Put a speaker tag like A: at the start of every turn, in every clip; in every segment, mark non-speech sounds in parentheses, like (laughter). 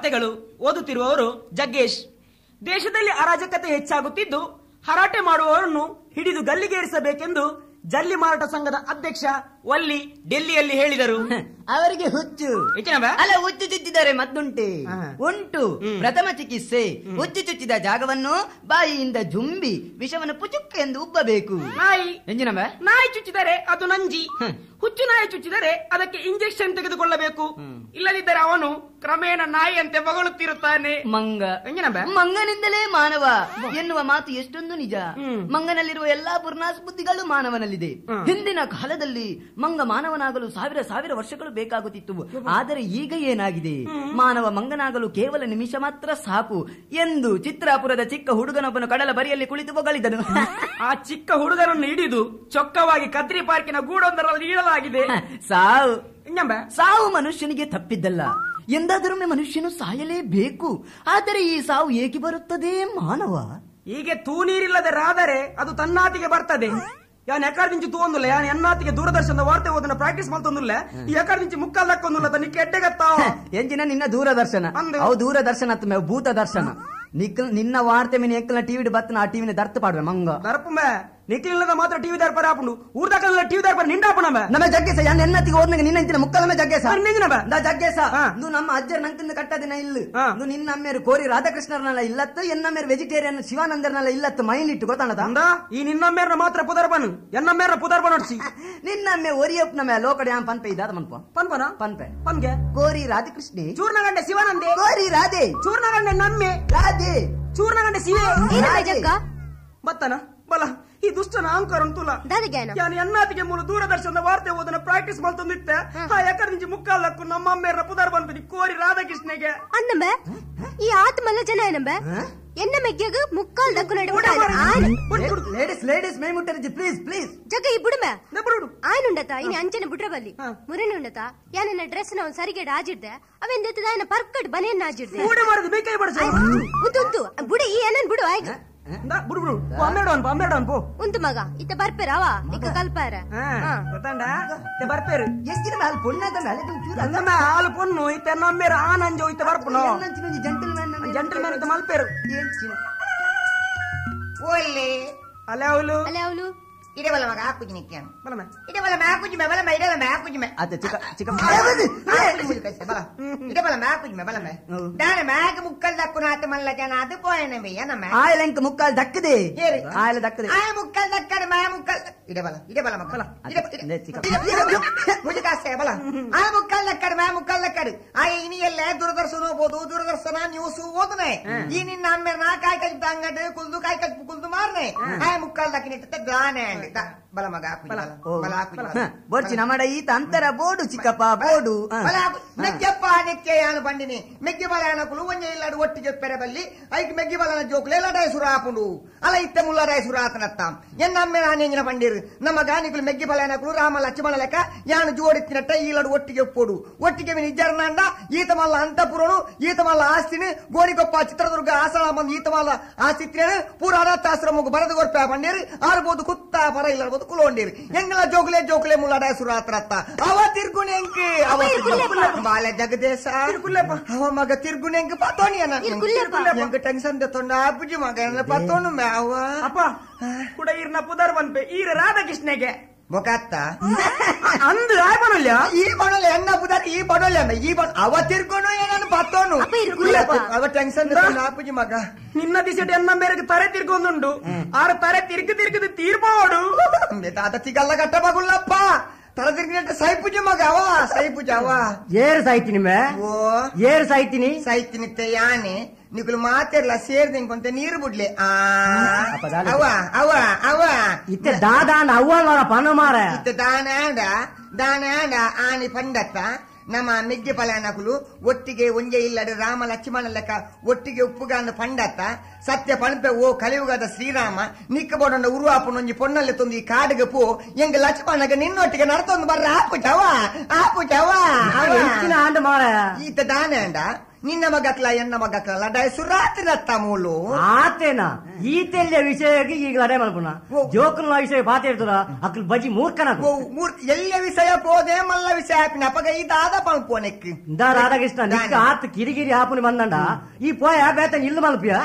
A: ವಾರ್ತೆಗಳು ಓದುತ್ತಿರುವವರು ಜಗ್ಗೇಶ್ ದೇಶದಲ್ಲಿ ಅರಾಜಕತೆ ಹೆಚ್ಚಾಗುತ್ತಿದ್ದು ಹರಾಟೆ ಮಾಡುವವರನ್ನು ಹಿಡಿದು ಗಲ್ಲಿಗೇರಿಸಬೇಕೆಂದು ಜಲ್ಲಿ ಮಾರಾಟ ಸಂಘದ ಅಧ್ಯಕ್ಷ ಒಲ್ಲಿ ಡೆಲ್ಲಿಯಲ್ಲಿ ಹೇಳಿದರು ಅವರಿಗೆ ಹುಚ್ಚು ಅಲ್ಲ ಹುಚ್ಚು ಚುಚ್ಚಿದರೆ ಮದ್ದುಂಟೆ ಉಂಟು ಪ್ರಥಮ ಚಿಕಿತ್ಸೆ ಹುಚ್ಚು ಚುಚ್ಚಿದ ಜಾಗವನ್ನು ಬಾಯಿಯಿಂದ ಜುಂಬಿ ವಿಷವನ್ನು ಪುಚುಕ್ ಎಂದು ಉಬ್ಬಬೇಕು ನಾಯಿ ನಾಯಿ ಚುಚ್ಚಿದರೆ ಅದು ನಂಜಿ ಹುಚ್ಚು ನಾಯಿ ಚುಚ್ಚಿದರೆ ಅದಕ್ಕೆ ಇಂಜೆಕ್ಷನ್ ತೆಗೆದುಕೊಳ್ಳಬೇಕು ಇಲ್ಲದಿದ್ದರೆ ಅವನು ಕ್ರಮೇಣ ನಾಯಿಯಂತೆ ಬಗಳುತ್ತಿರುತ್ತಾನೆ ಮಂಗ ಎಂಜಿನಂಬ ಮಂಗನಿಂದಲೇ ಮಾನವ ಎನ್ನುವ ಮಾತು ಎಷ್ಟೊಂದು ನಿಜ ಮಂಗನಲ್ಲಿರುವ ಎಲ್ಲಾ ಪುರ್ನಾಸ್ ಮಾನವನಲ್ಲಿದೆ ಹಿಂದಿನ ಕಾಲದಲ್ಲಿ ಮಂಗ ಮಾನವನಾಗಲು ಸಾವಿರ ಸಾವಿರ ವರ್ಷಗಳು ಬೇಕಾಗುತ್ತಿತ್ತು ಆದರೆ ಈಗ ಏನಾಗಿದೆ ಮಾನವ ಮಂಗನಾಗಲು ಕೇವಲ ನಿಮಿಷ ಮಾತ್ರ ಸಾಕು ಎಂದು ಚಿತ್ರಾಪುರದ ಚಿಕ್ಕ ಹುಡುಗನೊಬ್ಬನು ಕಡಲ ಬರಿಯಲ್ಲಿ ಕುಳಿತು ಹೊಗಳಿದನು ಆ ಚಿಕ್ಕ ಹುಡುಗನನ್ನು ಹಿಡಿದು ಚೊಕ್ಕವಾಗಿ ಕದ್ರಿ ಪಾರ್ಕಿನ ಗೂಡೊಂದರಲ್ಲಿ ಇಡಲಾಗಿದೆ ಸಾವು ಸಾವು ಮನುಷ್ಯನಿಗೆ ತಪ್ಪಿದ್ದಲ್ಲ ಎಂದಾದರೊಮ್ಮೆ ಮನುಷ್ಯನು ಸಾಯಲೇಬೇಕು ಆದರೆ ಈ ಸಾವು ಏಕೆ ಬರುತ್ತದೆ ಮಾನವ ಹೀಗೆ ತೂ ನೀರಿಲ್ಲದರಾದರೆ ಅದು ತನ್ನಾತಿಗೆ ಬರ್ತದೆ ಯಾನ್ ಎಕಾಡ್ ನಿಂಚು ತೋಂದಿಲ್ಲ ಯಾನ್ ಎನ್ನಾತಿಗೆ ದೂರದರ್ಶನದ ವಾರ್ತೆ ಓದನ ಪ್ರಾಕ್ಟೀಸ್ ಮಾಡ್ತೊಂದಿಲ್ಲ ಈ ಎಕಾಡ್ ನಿಂಚು ಮುಕ್ಕಾಲ್ ಹಾಕೊಂದಿಲ್ಲ ತನ್ನ ಕೆಟ್ಟೆಗತ್ತಾವ (laughs) ಎಂಜಿನ ನಿನ್ನ ದೂರದರ್ಶನ ಅವು ದೂರದರ್ಶನ ಅತ್ತ ಭೂತ ದರ್ಶನ ನಿನ್ನ ವಾರ್ತೆ ಮಿನ ಎಕ್ಕಲ ಟಿವಿ ಬತ್ತನ ಆ ಟಿವಿನ ದರ್ತ ಪಾಡ್ವೆ ಮಂಗ ದರ್ಪಮೆ ನಿಕ್ಲಿಲ್ಲದ ಮಾತ್ರ ಟಿವಿ ದಾರ್ ಪರ ಹಾಕೊಂಡು ಊರ್ ಟಿವಿ ದಾರ್ ಪರ ನಮ್ಮ ನಮ್ಮ ಜಗ್ಗೇಸ ಯಾನ್ ಎನ್ನತ್ತಿಗೆ ಹೋದ್ನಾಗ ನಿನ್ನ ಅಂತಿನ ಮುಕ್ಕಲಮೆ ಜಗ್ಗೇಸ ನಿಂಗನಬ ನಾ ಜಗ್ಗೇಸ ನು ನಮ್ಮ ಅಜ್ಜರ್ ನಂತಿಂದ ಕಟ್ಟದಿನ ಇಲ್ಲ ನು ನಿನ್ನ ಅಮ್ಮೇರು ಕೋರಿ ರಾಧಾಕೃಷ್ಣರನಲ್ಲ ಇಲ್ಲತ್ತು ಮೇರು ವೆಜಿಟೇರಿಯನ್ ಶಿವಾನಂದರನಲ್ಲ ಇಲ್ಲತ್ತು ಮೈನ್ ಇಟ್ಟು ಗೊತ್ತಾಣದ ಅಂದ ಈ ನಿನ್ನಮ್ಮೇರ ಮಾತ್ರ ಪುದರ್ಬನ್ ಎನ್ನಮ್ಮೇರ ಪುದರ್ಬನ್ ಹೊಡ್ಸಿ (laughs) ನಿನ್ನಮ್ಮೆ ಒರಿಯಪ್ಪ ನಮ್ಮ ಲೋಕಡೆ ಯಾನ್ ಪನ್ಪೆ ಇದಾದ ಮನ್ಪ ಪನ್ಪನ ಪನ್ಪೆ ಪನ್ಗೆ ಕೋರಿ ರಾಧಾಕೃಷ್ಣಿ ಚೂರ್ಣಗಂಡೆ ಶಿವಾನಂದೆ ಕೋರಿ ರಾಧೆ ಚೂರ್ಣಗಂಡೆ ನಮ್ಮೆ ರಾಧೆ ಚೂರ್ಣಗಂಡೆ ಶಿವ ಬತ್ತನ ಬಲ ಈ ದುಷ್ಟ ಅಹಂಕಾರ ಅಂತುಲ ದಾನಿಗೇನು ಯಾನು ಎನ್ನಾತಿಗೆ ಮೂಲ ದೂರದರ್ಶನ ವಾರ್ತೆ
B: ಓದನ ಪ್ರಾಕ್ಟೀಸ್ ಮಲ್ತೊಂದಿತ್ತೆ ಆ ಎಕರ ನಿಂಚಿ ಮುಕ್ಕಾಲಕ್ಕು ನಮ್ಮ ಅಮ್ಮೇರ ಪುದಾರ್ ಬಂದಿ ಕೋರಿ ರಾಧಾಕೃಷ್ಣಗೆ ಅನ್ನಂಬೆ ಈ ಆತ್ಮಲ್ಲ ಜನ ಏನಂಬೆ ಎನ್ನ ಮೆಗ್ಗೆಗ ಮುಕ್ಕಾಲ್ ದಕ್ಕು ನಡೆ ಲೇಡೀಸ್ ಲೇಡೀಸ್ ಮೇ ಮುಟ್ಟರಿಜಿ ಪ್ಲೀಸ್ ಪ್ಲೀಸ್ ಜಗ ಈ ಬುಡುಮೆ ನಬರುಡು ಆಯ್ನ ಉಂಡತ ಇನಿ ಅಂಚನೆ ಬುಡ್ರ ಬಲ್ಲಿ ಮುರಿನ ಉಂಡತ ಯಾ ನನ್ನ ಡ್ರೆಸ್ ನಾವು ಸರಿಗೆ ಆಜಿಡ್ದೆ ಅವೆಂದೆತ್ತದ ಪರ್ಕಟ್ ಬನೆಯನ್ನ ಆಜಿಡ್ದೆ ಬುಡ ಮಾಡುದು ಬೇಕಾಗಿ ಬಡಸ ಉಂತು ಉಂತು ಬುಡಿ ಈ ಏನನ್ ಬುಡು ಆಯ್ಗ బుడు బుడు ಇತ್ತೆ
A: ಆನಂಜ ಬರ್ಪುನು ಜಂಟಲ್
C: ಅಲೆ ಅಲೆ இடவலமாக ஆக்குஞ்சு நிக்கணும் பலமே இடவலமே ஆக்குஞ்சுமே பலமே இடவலமே ஆக்குஞ்சுமே
A: அத சிக்க சிக்க மாவது
C: ஆக்குஞ்சு பேச பல இடவலமே ஆக்குஞ்சுமே பலமே டான மேக முக்கல் தக்குனாத்து மல்ல ஜன அது போயனவே எனமே ஆயலங்க
A: முக்கல் தக்குது
C: ஆயல தக்குது ஆய முக்கல் தக்கன மே முக்கல் இடவல இடவல மக்கல முடி காசே பல ஆய முக்கல் தக்கன மே முக்கல் தக்கடு ஆய இனி எல்ல ದೂರದರ್ಶನ ಓದು ದೂರದರ್ಶನ ನ್ಯೂಸ್ ಓದನೆ ಈ ನಿನ್ನ ಅಮ್ಮ ನಾ ಕಾಯ್ ಕಲ್ಪಂಗಡು ಕುಲ್ದು ಕಾಯ್ ಕಲ್ಪ ಕುಲ್ದು ಮಾರ್ನೆ ಆಯ ಮುಕ್ಕಲ್ ದಕ್ಕಿನ ದಾನೆ 给大 ಬಲ ಮಗ
A: ಬೋರ್ಚಿ ನಮಡ ಈತ ಅಂತರ ಬೋಡು ಚಿಕ್ಕಪ್ಪ ಬೋಡು
C: ಮೆಗ್ಗಪ್ಪ ನೆಕ್ಕೆಯಾನು ಬಂಡಿನಿ ಮೆಗ್ಗೆ ಬಲಾನಕುಲು ಒಂಜೆ ಇಲ್ಲಡು ಒಟ್ಟಿಗೆ ಬಲ್ಲಿ ಐಕ್ ಮೆಗ್ಗೆ ಬಲನ ಜೋಕುಲೆ ಲಡಾಯ ಸುರಾಪುಂಡು ಅಲ ಇತ್ತ ಮುಲ್ಲಡಾಯ ಸುರಾತನತ್ತ ಎನ್ನಮ್ಮೆ ನಾನೆಂಗಿನ ಬಂಡಿರು ನಮ್ಮ ಗಾನಿಕುಲು ಮೆಗ್ಗೆ ಬಲಾನಕುಲು ರಾಮ ಲಕ್ಷ್ಮಣ ಲೆಕ್ಕ ಯಾನು ಜೋಡಿತ್ತಿನಟ್ಟ ಈಲಡು ಒಟ್ಟಿಗೆ ಒಪ್ಪೋಡು ಒಟ್ಟಿಗೆ ನಿಜರ್ನಾಂಡ ಈತ ಮಲ್ಲ ಅಂತಪುರನು ಈತ ಮಲ್ಲ ಆಸ್ತಿನಿ ಗೋರಿಗೊಪ್ಪ ಚಿತ್ರದುರ್ಗ ಆಸಳ ಬಂದು ಈತ ಮಲ್ಲ ಆಸ್ತಿ ಪೂರ ಅನಾಥಾಶ್ರಮಕ್ಕೆ ಬರದು ಗೊರ್ಪ ಬಂಡೇರು ಆರ್ಬೋದು ಕುತ್ತ ಪರ ಇಲ್ಲ yang Enggak jokle jokle mulada surat rata. Awa tirgun engke. Awa tirgun apa? Balai jaga desa. Tirgun apa? maga tirgun engke patoni ya nak. Tirgun apa? Yang ketangisan datang dapu jema kan le patonu mewah.
A: Apa? Kuda irna pudar banpe. Ira rada kisnege. ಬೊಕಾತ್ತ ಅಂದ್ರ ಆ ಬಡೋಲ್ಯ ಈ ಬಡೋಲ್ ಎನ್ನ ಬುದಾರ ಈ ಬಡೋಲ್ ಅನ್ನ ಈ ಬಡ ಅವ ತಿರ್ಕೊಂಡು ಏನನ್ನು ಬತ್ತೋನು
C: ಅವ ಟೆನ್ಷನ್ ಪೂಜಿ ಮಗ
A: ನಿನ್ನ ದಿಸಿಟ್ಟು ಎನ್ನ ಬೇರೆ ತರೆ ತಿರ್ಕೊಂಡುಂಡು ಆರ ತರೆ ತಿರ್ಗಿ ತಿರ್ಗಿದು ತೀರ್ಪೋಡು ತಾತ ಸಿಗಲ್ಲ ಕಟ್ಟ ಮಗುಲ್ಲಪ್ಪ
C: ತಲೆ ತಿರ್ಗಿನಟ್ಟು ಸಾಯಿ ಪೂಜೆ ಮಗ ಅವ ಸೈ ಪೂಜೆ ಅವ
D: ಏರ್ ಸಾಯ್ತೀನಿ ಮೇ ಓ ಏರ್ ಸಾಯ್ತೀನಿ
C: ಸಾಯ್ತೀನಿ ಯಾನೆ ನಿಗುಲು ಮಾತಿರ್ಲ ಸೇರ್ದಿಂಗ್ ಕೊಂತೆ ನೀರು ಬಿಡ್ಲಿ ಆ ಅವ ಅವ ಅವ
D: ಇತ್ತೆ ದಾದಾಂಡ ಅವ್ವಲ್ವರ ಪಣ ಮಾರ
C: ಇತ್ತೆ ದಾನಾಂಡ ದಾನಾಂಡ ಆನಿ ಪಂಡತ್ತ ನಮ್ಮ ಮೆಜ್ಜೆ ಪಲಾನಕುಲು ಒಟ್ಟಿಗೆ ಒಂಜೆ ಇಲ್ಲಡೆ ರಾಮ ಲಕ್ಷ್ಮಣ ಲೆಕ್ಕ ಒಟ್ಟಿಗೆ ಉಪ್ಪುಗಾಂಡ ಪಂಡತ್ತ ಸತ್ಯ ಪಣಪೆ ಓ ಕಲಿಯುಗದ ಶ್ರೀರಾಮ ನಿಕ್ಕ ಬೋಡಂಡ ಉರುವಾಪನ ಒಂಜಿ ಪೊಣ್ಣಲ್ಲಿ ತಂದು ಈ ಕಾಡಿಗೆ ಪೋ ಎಂಗ ಲಕ್ಷ್ಮಣಗ ನಿನ್ನೊಟ್ಟಿಗೆ ನಡ್ತೊಂದು ಬರ್ರ ಆಪು ಚವ ಆಪು ಚವ ಆಂಡ ಮಾರ ಈತ ದಾನಾಂಡ ನಿನ್ನ ಮಗತ್ಲ ಎನ್ನ ಮಗತ್ಲ ಲಡಾಯಿಸು ರಾತ್ರಿ ರತ್ತ ಮೂಲು
D: ಆತೇನ ಈ ತೆಲ್ಯ ವಿಷಯಕ್ಕೆ ಈಗ ಲಡಾಯಿ ಮಲ್ಪುಣ ಜೋಕಲ್ನ ವಿಷಯ ಬಾತ ಹೇಳ್ತಾರ ಅಕ್ಲ್ ಬಜಿ ಮೂರ್ಖನ ಎಲ್ಲ ವಿಷಯ ಪೋದೆ ಮಲ್ಲ ವಿಷಯ ಹಾಪಿನ ಅಪಗ ಈ ದಾದ ಪಲ್ಪೋನೆಕ್ ಇಂದ ರಾಧಾಕೃಷ್ಣ ನಿಕ್ಕ ಆತ ಕಿರಿಗಿರಿ ಹಾಪುನಿ ಬಂದಂಡ ಈ ಪೋಯ ಬೇತ ಇಲ್ಲು ಮಲ್ಪಿಯ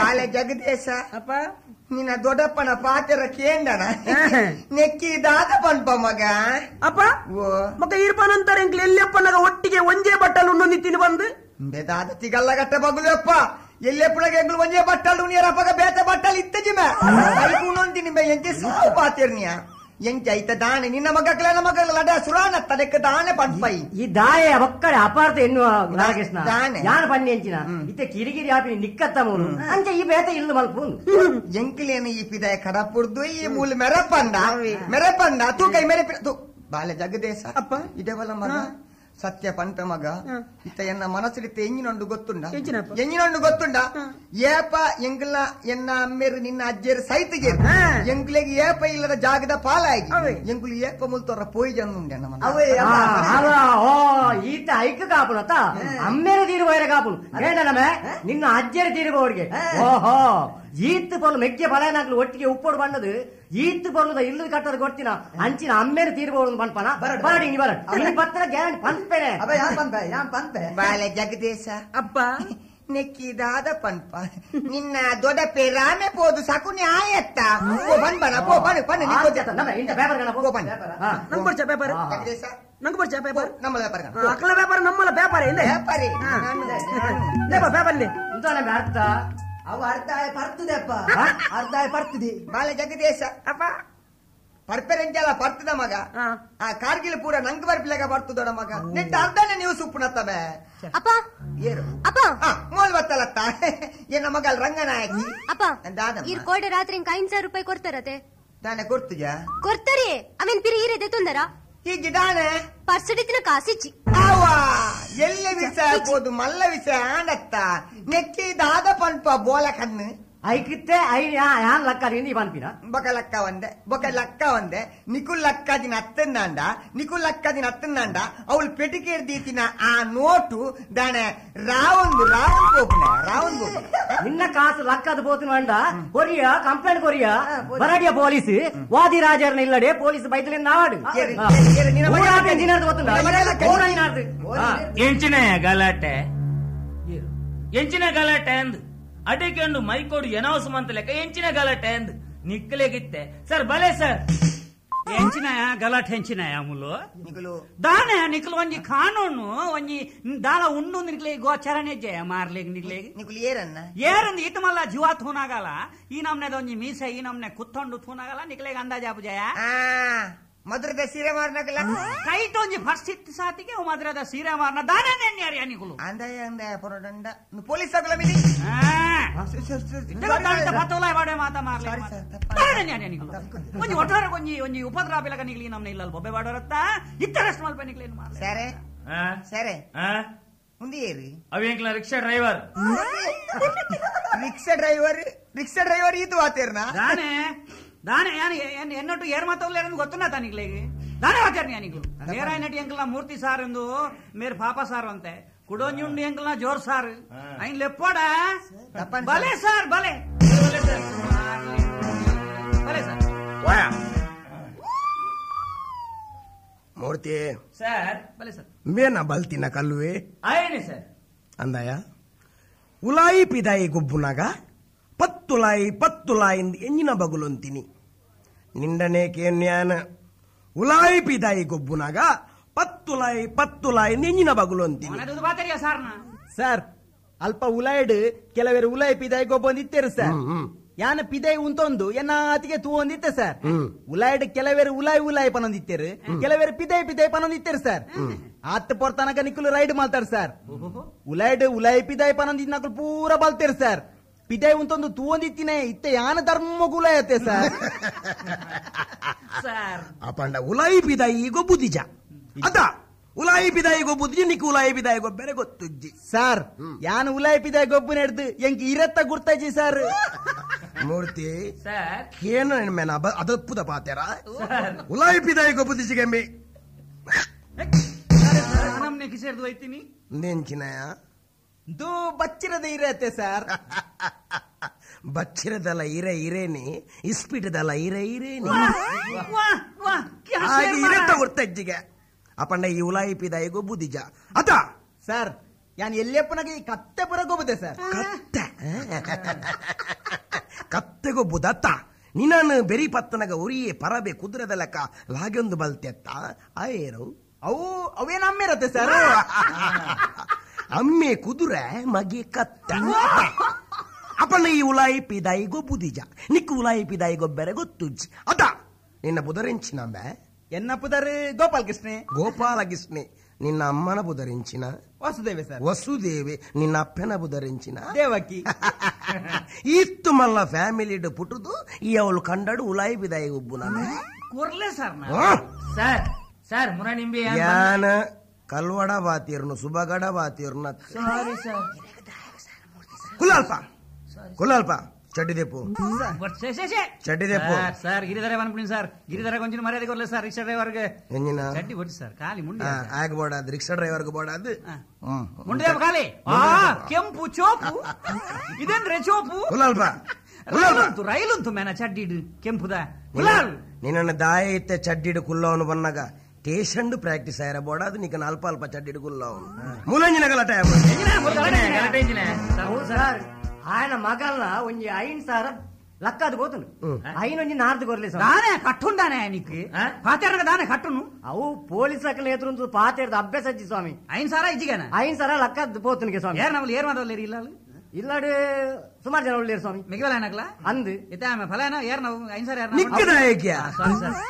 C: ಕಾಲೆ ಜಗದೇಶ ಅಪ್ಪ ನಿನ್ನ ದೊಡ್ಡಪ್ಪನ ಪಾತ್ರ ಕೇಂಡಣ ನೆಕ್ಕಿ ದಾದ ಪನ್ಪ ಮಗ ಅಪ್ಪ ಮಗ ಇರ್ಪನಂತರ ಎಂಕ್ಲ ಎಲ್ಲಪ್ಪನಗ ಒಟ್ಟಿಗೆ ಒಂಜೇ ಬಟ್ಟಲು ಉಣ್ಣು ನಿತ್ತಿನ ಬಂದು ಬೆದಾದ ತಿಗಲ್ಲ ಗಟ್ಟ ಬಗಲು ಅಪ್ಪ ಎಲ್ಲೆಪ್ಪಳಗೆ ಎಂಗ್ಲು ಒಂಜೇ ಬಟ್ಟಲು ನೀರಪ್ಪಗ ಬೇತ ಬಟ್ಟಲು ಇತ್ತಜಿಮೆ ಅದಕ್ಕೆ ಉಣ್ಣೊಂದಿನಿ ಎಂಜೆ ಸಾವು ಪಾತಿರ್ನಿಯಾ ದಾನೆ ನಿನ್ನ
D: ಮಗಳ ಮಗಳ ಸುರಾನ ತನಕ ದಾನೆ ಪಂಪೈ ಈ ದಾಯೆ ಒಕ್ಕಡೆ ಅಪಾರ್ಥ ಎನ್ನುವ ದಾನೆ ಯಾರು ಪಣ್ಣಿ ಎಂಚಿನ ಇತ್ತೆ ಕಿರಿಗಿರಿ ಆಪಿ ನಿಕ್ಕತ್ತ ಮೂರು ಅಂಚೆ ಈ ಬೇತ ಇಲ್ಲ ಮಲ್ಪು
C: ಎಂಕಿಲೇನು ಈ ಪಿದಾಯ ಕಡಪುರ್ದು ಈ ಮೂಲು ಮೆರಪಂಡ ಮೆರಪಂದ ತೂ ಕೈ ಮೆರೆ ಬಾಲೆ ಜಗದೇಶ ಅಪ್ಪ ಇದೆವಲ್ಲ ಮಗ ಸತ್ಯ ಪಂತ ಮಗ ಇತ್ತ ಎನ್ನ ಮನಸ್ಸಿಲಿ ಎಂಜಿನೊಂಡು ಗೊತ್ತುಂಡ ಎಂಜಿನೊಂಡು ಗೊತ್ತುಂಡ ಏಪ ಎಂಗ್ಲ ಎನ್ನ ಅಮ್ಮೇರು ನಿನ್ನ ಅಜ್ಜೇರು ಸೈತಿಗೆ ಎಂಗ್ಲಿಗೆ ಏಪ ಇಲ್ಲದ ಜಾಗದ ಪಾಲಾಗಿ ಎಂಗುಲಿ ಏಪ
D: ಮುಲ್ತೋರ ಪೋಯಿ ಜನ್ನುಂಡೆ ಈತ ಐಕ ಕಾಪುಲ ಅಮ್ಮೇರ ತೀರುವವರ ಕಾಪುಲು ಏನಮ್ಮ ನಿನ್ನ ಅಜ್ಜೇರು ತೀರುವವರಿಗೆ ಓಹೋ ಈತ ಪೋಲು ಮೆಕ್ಕೆ ಪಲಾಯನಾಗ್ಲು ಒಟ್ಟಿಗೆ ಉಪ್ಪೋಡು ಬಣ್ಣದು ಈತ್ ಬರ್ಲದ ಇಲ್ಲದ ಕಟ್ಟದ ಕೊಡ್ತೀನ ಅಂಚಿನ ಅಮ್ಮೇಲೆ ತೀರ್ಬೋದು ಪನ್ಪನ ಬರಡಿ ನೀ ಬರಡ್ ನೀ ಪತ್ರ ಗ್ಯಾರಂಟಿ
A: ಪನ್ಪೇನೆ
D: ಬಾಲೆ
C: ಜಗದೀಶ ಅಪ್ಪ (laughs) ನೆಕ್ಕಿದಾದ ಪನ್ಪ ನಿನ್ನ ದೊಡಪೆ ರಾಮೆ ಪೋದು ಸಕುನಿ ಆಯತ್ತ ಓ ಬನ್ ಬನ ಪೋ ಬನ್ ಬನ್ ನೀ ಕೋಜ ನಮ್ಮ ಇಂದ ಪೇಪರ್ ಗಣ ಪೋ ಬನ್
A: ನಂಗ್ ಬರ್ಚ ಪೇಪರ್ ಜಗದೀಶ ನಂಗ್ ಬರ್ಚ ಪೇಪರ್ ನಮ್ಮ ಪೇಪರ್ ಅಕ್ಲ ಪೇಪರ್ ನಮ್ಮಲ ಪೇಪರ್ ಇಂದ ಪೇಪರ್ ಪೇಪರ್ ಇಂದ ಅರ್ಥ ಅವ ಅರ್ಧಾಯ ಪರ್ತದೆ ಅಪ್ಪ
C: ಅರ್ಧಾಯ ಪರ್ತದೆ ಬಾಳೆ ಜಗದೇಶ ಅಪ್ಪ ಪರ್ಪೆರೆಂಜಲ ಬರ್ತದ ಮಗ ಆ ಕಾರ್ಗಿಲ್ ಪೂರ ನಂಗ್ ಬರ್ಪಿಲಾಗ ಬರ್ತದೋಡ ಮಗ ನಿಟ್ಟ ಅರ್ಧನೇ ನೀವು ಸುಪ್ಪುಣತ್ತವೆ ಅಪ್ಪ
B: ಏರು ಅಪ್ಪ ಮೋಲ್ ಬತ್ತಲತ್ತ ಏನ ಮಗ ರಂಗನಾಯಕಿ ಅಪ್ಪ ಈ ಕೋಡೆ ರಾತ್ರಿ ಐದು ಸಾವಿರ ರೂಪಾಯಿ ಕೊಡ್ತಾರತೆ ತಾನೆ ಕೊಡ್ತೀಯ ಕೊಡ್ತಾರೆ ಆಮೇಲೆ ಪಿರಿ ಈರದೆ ತೊಂದರಾ ಗಿಡಾನ ಪರ್ಸಡಿತಿನ ಕಾಸಿಚ್ಚಿ ಆವಾ ಎಲ್ಲಿ ವಿಷ
C: ಆಗ್ಬೋದು ಮಲ್ಲ ವಿಷ ಆನತ್ತ ನೆಕ್ಕಿ ದಾದ ಪಲ್ಪ ಬೋಲ ಕಣ್ಣು ಐಕಿತ್ತೆ ಐ ಯಾನ್ ಲಕ್ಕ ನೀನು ಇವನ್ಪಿನ ಬೊಕ ಲಕ್ಕ ಒಂದೆ ಬೊಕ ಲಕ್ಕ ಒಂದೆ ನಿಕು ಲಕ್ಕ ದಿನ ಅತ್ತನ್ನಾಂಡ ನಿಕು ಲಕ್ಕ ದಿನ ಅತ್ತನ್ನಾಂಡ ಅವಳು ಪೆಟಿಕೇರ್ ದೀತಿನ ಆ ನೋಟು ದಾಣೆ
D: ರಾವನ್ ರಾವನ್ ಗೋಪನೆ ರಾವನ್ ಗೋಪನೆ ನಿನ್ನ ಕಾಸು ಲಕ್ಕದ పోతున్నాండ కొరియా కంప్లైంట్ కొరియా బరాడియా పోలీస్ వాది రాజర్ నిల్లడే పోలీస్ బయటలే నాడు
E: ఎంచిన గలాటే ఎంచిన గలాటే అందు ಅಡಿಕೊಂಡು ಮೈಕೋಡು ಎನೌನ್ಸ್ಮೆಂಟ್ ಲೆಕ್ಕ ಹೆಂಚಿನ ಗಲಾಟೆ ಅಂದ್ ನಿಕ್ಕಲೆಗಿತ್ತೆ ಸರ್ ಬಲೆ ಸರ್ ಹೆಂಚಿನಾಯ ಗಲಾಟೆ ಹೆಂಚಿನಾಯ ಮುಲು
F: ದಾನೆ ನಿಕ್ಲು ಒಂಜಿ ಕಾನೂನು ಒಂಜಿ ದಾಳ ಉಂಡು ನಿಕ್ಲೆ ಗೋಚರಣೆ ಜಯ ಮಾರ್ಲಿಗ್ ನಿಕ್ಲೆಗ್ ನಿಕ್ಲು ಏರನ್ನ ಏರಂದ್ ಈತ ಮಲ್ಲ ಜೀವ ತೂನಾಗಲ್ಲ ಈ ನಮ್ನೆದ ಒಂಜಿ ಮೀಸೆ ಈ ನಮ್ನೆ ಕುತ್ತೊಂಡು ತೂನಾಗಲ್ಲ ನಿಕ್ಲೆಗ್ ಅಂದಾಜಾಪು ಜಯ ಮಧುರದ ಸೀರೆ ಮಾರ್ನಾಗಲ್ಲ ಕೈಟ್ ಒಂಜಿ ಫಸ್ಟ್ ಇತ್ತು ಸಾತಿಗೆ ಅವು ಮಧುರದ ಸೀರೆ ಮಾರ್ನ ದಾನ ನೆನ್ಯಾರಿ ಅಂದೆ ಅಂದೆ ಅಂದಯ ಪುರದಂಡ ಪೊಲೀಸ್ ಆಗಲ ಮಿಲಿ ಪತ್ತೋಲ ಬಾಡೆ ಮಾತ ಮಾರ್ಲಿ ನೆನ್ಯಾರಿ ಅನಿಗಳು ಒಂಜಿ ಒಟ್ಟಾರ ಒಂಜಿ ಒಂಜಿ ಉಪದ್ರ ಬಿಲಕ ನಿಗಲಿ ನಮ್ನ ಇಲ್ಲ ಬೊಬ್ಬೆ ಬಾಡೋರತ್ತ ಇತ್ತರಷ್ಟು ಮಲ್ಪ ನಿಗಲಿ ಏನು ಮಾರ್ಲಿ ಸರಿ
E: ಸರಿ ಮುಂದೆ ಏರಿ ಅವೇಂಕ್ಲ rickshaw driver
F: rickshaw driver rickshaw driver ಇದು ಆತೇರ್ನ ನಾನೇ ದಾನೆ ಯಾನ್ ಯನ್ ಎನ್ನಟು ಏರ್ ಮಾತವುಲೇಂದು ಗೊತ್ತುನ್ನ ತಾನ ನಿಕ್ಲೆಗ್ ನಾನೆ ಆಜಾರ್ ನಿಕುಲು ಏರಾಯ್ ನಟ ಎಂಕ್ಲ ಮೂರ್ತಿ ಸಾರ್ಂದು ಮೇರ್ ಪಾಪಾ ಸಾರು ಅಂತೆ ಕುಡೋಂಜಿ ಉಂಡು ಅಂಕ್ಲ ಜೋರ್ ಸಾರ್ ಐ ಲೆಪ್ಪೊಡ ಬಲೆ ಸಾರ್ ಬಲೆ ಬಲೆ ಸರ್
E: ಬಲೆ ಸಾರ್ ವಯ್ಯಾ ಮೂರ್ತಿ ಸರ್ ಬಲೆ ಸರ್
G: ಮೇನ ನ ಕಲ್ಲು ವೆ ಸರ್ ಸಾರ್ ಅಂದಾಯ ಉಲಾಯಿ ಪಿದಾಯಿ ಗುಬ್ಬುನಗ ಪತ್ತ್ ಪತ್ತುಲಾಯಿ ಪತ್ತು ಲಾಯಿನ್ ಎಂಜಿನ ಬಗುಲು నిండనేకే న్యాన ಉಲಾಯಿ ಪಿದಾಯಿ గొబ్బునగా పత్తులాయి ಪತ್ತುಲಾಯಿ ನೆಂಜಿನ ಬಗಲು ಅಂತೀನಿ ಸರ್ ಅಲ್ಪ ಉಲಾಯ್ಡ್ ಕೆಲವೇ ಉಲಾಯಿ ಪಿದಾಯಿ ಗೊಬ್ಬೊಂದಿತ್ತೇರು ಸರ್ ಯಾನ ಪಿದೈ ಉಂತೊಂದು ಎನ್ನ ಅತಿಗೆ ತೂ ಒಂದಿತ್ತೆ ಸರ್ ಉಲಾಯ್ಡ್ ಕೆಲವರು ಉಲಾಯಿ ಉಲಾಯಿ ಪನೊಂದಿತ್ತೇರು ಕೆಲವರು ಪಿದೈ ಪಿದೈ ಪನೊಂದಿತ್ತೇರು ಸರ್ ಆತ ಪೊರ್ತನಕ ನಿಕ್ಕಲು ರೈಡ್ ಮಾಡ್ತಾರೆ ಸರ್ ಉಲಾಯ್ಡ್ ಉಲಾಯಿ ಪಿದಾಯಿ ಪನೊಂದಿದ್ನಕಲು ಪೂರ ಬಲ್ತೇರು ಸರ್ ಪಿಟೈ ಉಂತೊಂದು ತೂವೊಂದಿತ್ತಿನೇ ಇತ್ತೆ ಯಾನ ಧರ್ಮ ಗುಲಯತೆ ಸರ್ ಸರ್ ಅಪಂಡ ಉಲಾಯಿ ಪಿದಾಯಿಗೋ ಬುದ್ಧಿಜ ಅದ ಉಲಾಯಿ ಪಿದಾಯಿ ಗೊಬ್ಬುದ್ಜಿ ನಿಕ್ ಉಲಾಯಿ ಪಿದಾಯಿ ಗೊಬ್ಬರೆ ಗೊತ್ತುಜ್ಜಿ ಸರ್ ಯಾನ ಉಲಾಯಿ ಪಿದಾಯಿ ಗೊಬ್ಬು ನೆಡ್ದು ಎಂಕ್ ಇರತ್ತ ಗುರ್ತಾಜಿ ಸರ್ ಮೂರ್ತಿ ಏನು ನೆನ್ಮೇನ ಅದಪ್ಪುದ ಪಾತ್ಯಾರ ಉಲಾಯಿ ಪಿದಾಯಿ ಗೊಬ್ಬುದಿಜಿ ನೆನ್ ನೆಂಚಿನಯ ದೂ ಬಚ್ಚಿರದ ಇರತ್ತೆ ಸರ್ (laughs) ಬಚ್ಚಿರದಲ್ಲ ಇರ ಇರೇನಿ ಇಸ್ಪಿಟದಲ್ಲ ಇರ ಇರೇನಿ ಹಾಗೆ ಅಪ್ಪಣ್ಣ ಈ ಉಲಾಯಿ ಈ ಬುದ್ಧಿಜ ಬುದಿಜ ಅತ ಸರ್ ಯಾನ್ ಎಲ್ಲಿಯಪ್ಪನಾಗ ಈ ಕತ್ತೆ ಬರಗೋಬುದೆ ಸರ್ ಕತ್ತೆ (laughs) ಕತ್ತೆಗೊಬ್ಬುದ ಅತ್ತ ನಿನಾನು ಬೆರಿ ಪತ್ತನಗ ಉರಿಯೇ ಪರಬೆ ಕುದುರೆದ ಲೆಕ್ಕ ಲಾಗೆಂದು ಬಲ್ತೆತ್ತ ಆಯೇರು ಅವು ಅವೇ ನಮ್ಮಿರತ್ತೆ ಸರ್
B: (laughs)
G: ಅಮ್ಮೆ ಕುದುರೆ ಮಗಿ ಕತ್ತ ಅಪನ ಈ ಉಲಾಯಿ ಪಿದಾಯಿ ಗೊಬ್ಬುದಿಜ ನಿಕ್ಕು ಉಲಾಯಿ ಪಿದಾಯಿ ಗೊಬ್ಬರ ಗೊತ್ತುಜ್ ಅದ ನಿನ್ನ ಬುಧರಿಂಚಿನ ಬೇ ಎನ್ನ ಪುದರ್ ಗೋಪಾಲ ಕೃಷ್ಣೆ ಗೋಪಾಲ ಕೃಷ್ಣೆ ನಿನ್ನ ಅಮ್ಮನ ಬುಧರಿಂಚಿನ ವಸುದೇವೆ ಸರ್ ವಸುದೇವೆ ನಿನ್ನ ಅಪ್ಪನ ಬುಧರಿಂಚಿನ ದೇವಕಿ (laughs) ಇತ್ತು ಮಲ್ಲ ಫ್ಯಾಮಿಲಿ ಪುಟುದು ಈ ಅವಳು ಕಂಡಾಡು ಉಲಾಯಿ ಪಿದಾಯಿ ಒಬ್ಬು ನಾನು
E: ಕೂರ್ಲೆ ಸರ್ ಸರ್ ಸರ್ ಯಾನ
G: ಕಲ್ವಡ ಬಾತಿಯರ್ನು ಸುಬಗಡ ಬಾತಿಯರ್ನ ಕುಲಾಲ್ಪ ಕುಲಾಲ್ಪ ಚಡ್ಡಿದೆಪ್ಪು ಚಡ್ಡಿದೆಪ್ಪು ಸರ್ ಗಿರಿಧರ
F: ಬಂದ್ಬಿಡಿ ಸರ್ ಗಿರಿಧರ ಗೊಂಜಿನ ಮರ್ಯಾದೆ ಕೊಡಲ ಸರ್ ರಿಕ್ಷಾ ಡ್ರೈವರ್
G: ಚಡ್ಡಿ ಬಿಡಿ ಸರ್ ಖಾಲಿ ಮುಂಡಿ ಆಗಿ ಬೋಡ ರಿಕ್ಷಾ ಡ್ರೈವರ್ ಗೆ ಬೋಡ ಅದು ಮುಂಡಿ ಖಾಲಿ ಕೆಂಪು ಚೋಪು ಇದೇನ್ ರೇ ಚೋಪು ಕುಲಾಲ್ಪ
F: ರೈಲು ಮೇನ ಚಡ್ಡಿ ಕೆಂಪುದ ಕುಲಾಲ್
G: ನಿನ್ನ ದಾಯ ಇತ್ತ ಚಡ್ಡಿಡು ಕುಲ್ಲವನು ಬಣ್ಣಗ ಟೇಷಂಡು ಪ್ರಾಕ್ಟೀಸ್ ಆಯಿರಬೋಡ ಅದು ನಿಕ ಅಲ್ಪ ಅಲ್ಪ ಚಡ್ಡಿಡುಗುಲ್ಲ ಅವನು ಮೂಲಂಜಿನ ಗಲಾಟೆ
D: ಸರ್ ಆಯನ ಮಗಲ್ಲ ಒಂಜಿ ಐನ್ ಸಾರ లక్కాది పోతుంది అయిన నారది కొరలేదు దానే కట్టుండానే నీకు పాతేరు దానే కట్టును అవు పోలీస్ అక్కలు ఎదురు పాతేరు అబ్బే సజ్జి స్వామి అయిన సారా ఇచ్చిగానే అయిన సారా లక్క పోతుంది స్వామి ఏ నమ్మలు ఏ మాటలు లేరు ఇల్లాలు ಇಲ್ಲಾಡು ಸುಮಾರು ಜನ ಒಳ್ಳೆಯ ಸ್ವಾಮಿ ಮಿಗಲ ಏನಕ್ಲ ಅಂದು
F: ಇತ್ತೆ ಆಮೆ ಫಲ ಏನೋ ಏರ್ ನಾವು ಐನ್ ಸರ್ ಯಾರು ನಿಕ್ಕದ
G: ಏಕ್ಯ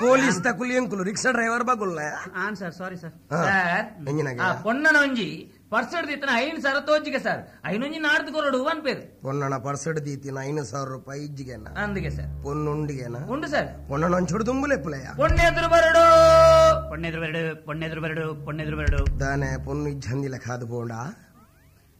G: ಪೊಲೀಸ್ ತಕುಲಿ ಅಂಕುಲು ರಿಕ್ಷಾ ಡ್ರೈವರ್ ಬಗುಲ್ಲ
E: ಆನ್ ಸರ್ ಸಾರಿ ಸರ್
F: ಸರ್
G: ಎಂಜಿನಾಗ
E: ಪೊನ್ನನ ಒಂಜಿ ಪರ್ಸೆಡ್ ದೀತನ ಐನ್ ಸಾವಿರ ತೋಜಿಗೆ ಸರ್ ಐನೊಂಜಿ ನಾಡ್ದು ಕೊರಡು ಅನ್ ಪೇರು
G: ಪೊನ್ನಣ ಪರ್ಸೆಡ್ ದೀತಿನ ಐನು ಸಾವಿರ ರೂಪಾಯಿ ಇಜ್ಜಿಗೆನ ಅಂದಿಗೆ ಸರ್ ಪೊನ್ನುಂಡಿಗೆನ ಉಂಡು ಸರ್ ಪೊನ್ನಣ ಒಂಚೂರು ದುಂಬುಲೆ ಪುಲೆಯ
E: ಪೊಣ್ಣೆದುರು ಬರಡು
G: ಪೊಣ್ಣೆದುರು ಬರಡು ಪೊಣ್ಣೆದುರು ಬರಡು ಪೊಣ್ಣೆದುರು ಬರಡು ದಾನೆ ಪೊನ್ನು ಇಜ್ಜಂದಿಲ ಕಾದು ಬೋಂಡ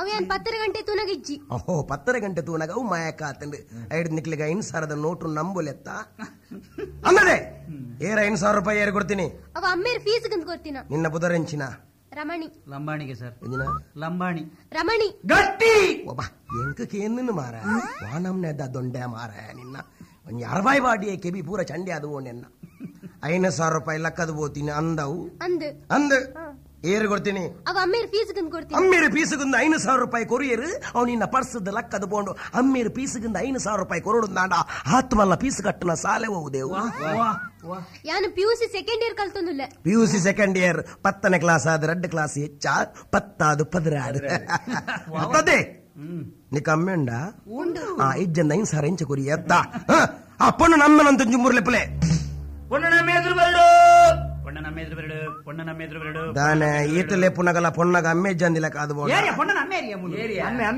B: ಅವೇನ್ ಪತ್ತರ ಗಂಟೆ ತೂನಗಿಜ್ಜಿ
G: ಓಹೋ ಪತ್ತರ ಗಂಟೆ ತೂನಗವು ಮಾಯಕಾತಂಡು ಐಡ್ ನಿಕ್ಲಿಗ ಐನ್ ಸಾವಿರದ ನೋಟ್ರು ನಂಬುಲೆತ್ತ ಅಲ್ಲದೆ ಏರ ಐನ್ ಸಾವಿರ ರೂಪಾಯಿ ಏರ್ ಕೊಡ್ತೀನಿ
B: ಅವ ಅಮ್ಮೇರ್ ಫೀಸ್ ಗಂತ ಕೊಡ್ತೀನ
G: ನಿನ್ನ ಬುಧರೆಂಚಿನ ರಮಣಿ ಲಂಬಾಣಿಗೆ ಸರ್ ಇದಿನ ಲಂಬಾಣಿ
B: ರಮಣಿ ಗಟ್ಟಿ
G: ಒಬ್ಬ ಎಂಕಕ್ಕೆ ಏನು ಮಾರ ವಾನಮ್ನೆದ ದೊಂಡೆ ಮಾರ ನಿನ್ನ ಒಂಜಿ ಅರ್ವಾಯ್ ಬಾಡಿಯ ಕೆಬಿ ಪೂರ ಚಂಡೆ ಅದು ನೆನ್ನ ಐನ ಸಾವಿರ ರೂಪಾಯಿ ಲಕ್ಕದು ಬೋತೀನಿ ಅಂದವು
B: ಅಂದ್ ಅಂದ್ ಏರ್ ಕೊಡ್ತೀನಿ ಅವ ಅಮ್ಮಿರ್ ಪೀಸ್ಗಂದ್ ಕೊಡ್ತೀನಿ ಅಮ್ಮಿರ್ ಪೀಸ್ಗಂದ್ ಐನು ಸಾವಿರ ರೂಪಾಯಿ ಕೊರಿಯರು
G: ಅವ ನಿನ್ನ ಪರ್ಸದ ಲಕ್ಕ ತಗೊಂಡು ಅಮ್ಮಿರ್ ಪೀಸ್ಗಂದ್ ಐನು ಸಾವಿರ ರೂಪಾಯಿ ಕೊರೋಡು ನಾಡ ಆತ್ಮಲ್ಲ ಪೀಸ್ ಕಟ್ಟನ ಸಾಲೆ ದೇವ
B: ಯಾನು P U C second year ಕಲ್ತೊಂದಿಲ್ಲ
G: ಪಿಯುಸಿ ಸೆಕೆಂಡ್ ಇಯರ್ ಪತ್ತನೇ ಕ್ಲಾಸ್ ಆದ ರೆಡ್ ಕ್ಲಾಸ್ ಹೆಚ್ಚ ಪತ್ತಾದು ಪದರಾಡು ಅದೇ ನಿ ಕಮ್ಮಿ ಉಂಡ ಆ ಇಜ್ಜಂದ 5000 ಸಾವಿರ ಇಂಚ ಕೊರಿ ಎತ್ತ ಅಪ್ಪನು ನಮ್ಮನಂತ ಜುಮ್ಮುರ್ಲೆಪ್ಪಲೆ
F: ಒಣ್ಣ ನಮ್ಮ ಎದುರು ಬರಡು
G: దాని ఈత ಪುನಗಲ ಪೊನ್ನಗ ಅಮ್ಮೆ
F: ಅಮ್ಮೆ ಏರಿಯ ಅಮ್ಮ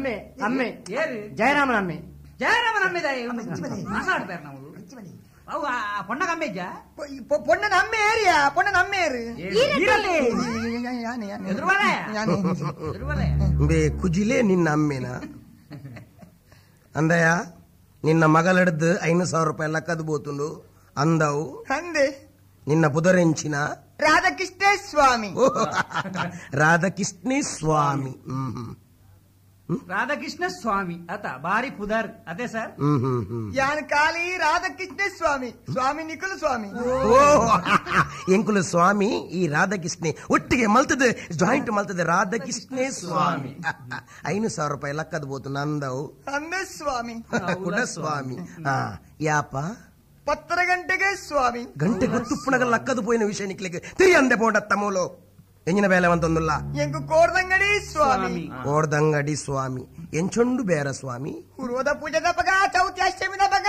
G: ನಿನ್ನ ಅಮ್ಮೇನ ಅಂದಯ್ಯ ನಿನ್ನ ಹಿಡ್ದು ಐನೂರು ಸಾವಿರ ರೂಪಾಯಿ ಲಕ್ಕದ್ ಬೋತುಂಡು ಅಂದಾವು నిన్న పుదరించిన
C: రాధకృష్ణే
F: స్వామి
G: రాధకృష్ణే స్వామి
F: రాధకృష్ణ స్వామి అత భారి పుదర్ అదే సార్ యాన్ కాళీ రాధకృష్ణ స్వామి స్వామి నికుల స్వామి
G: ఇంకుల స్వామి ఈ రాధకృష్ణ ఒట్టిగా మలుతుంది జాయింట్ మలుతుంది రాధకృష్ణ స్వామి అయిన సార్ రూపాయలు ಲಕ್ಕದ పోతుంది అందవు
C: అందే స్వామి కుల స్వామి యాప పత్తర గంటకే స్వామి
G: గంటె గుర్తుప్పునగ లక్కదుపోయిన విషయానికి లేక తిరిగి అందపోండి అత్తమ్మలో ಎಂಜಿನ ಬೇಲೆ ಒಂದೊಂದಿಲ್ಲ
C: ಎಂಕು ಕೋರ್ದಂಗಡಿ ಸ್ವಾಮಿ
G: ಕೋರ್ದಂಗಡಿ ಸ್ವಾಮಿ ಎಂಚೊಂಡು ಬೇರ ಸ್ವಾಮಿ
C: ಪೂರ್ವದ ಪೂಜದ ಪಗ ಚೌತಿ ಅಷ್ಟಮಿದ ಪಗ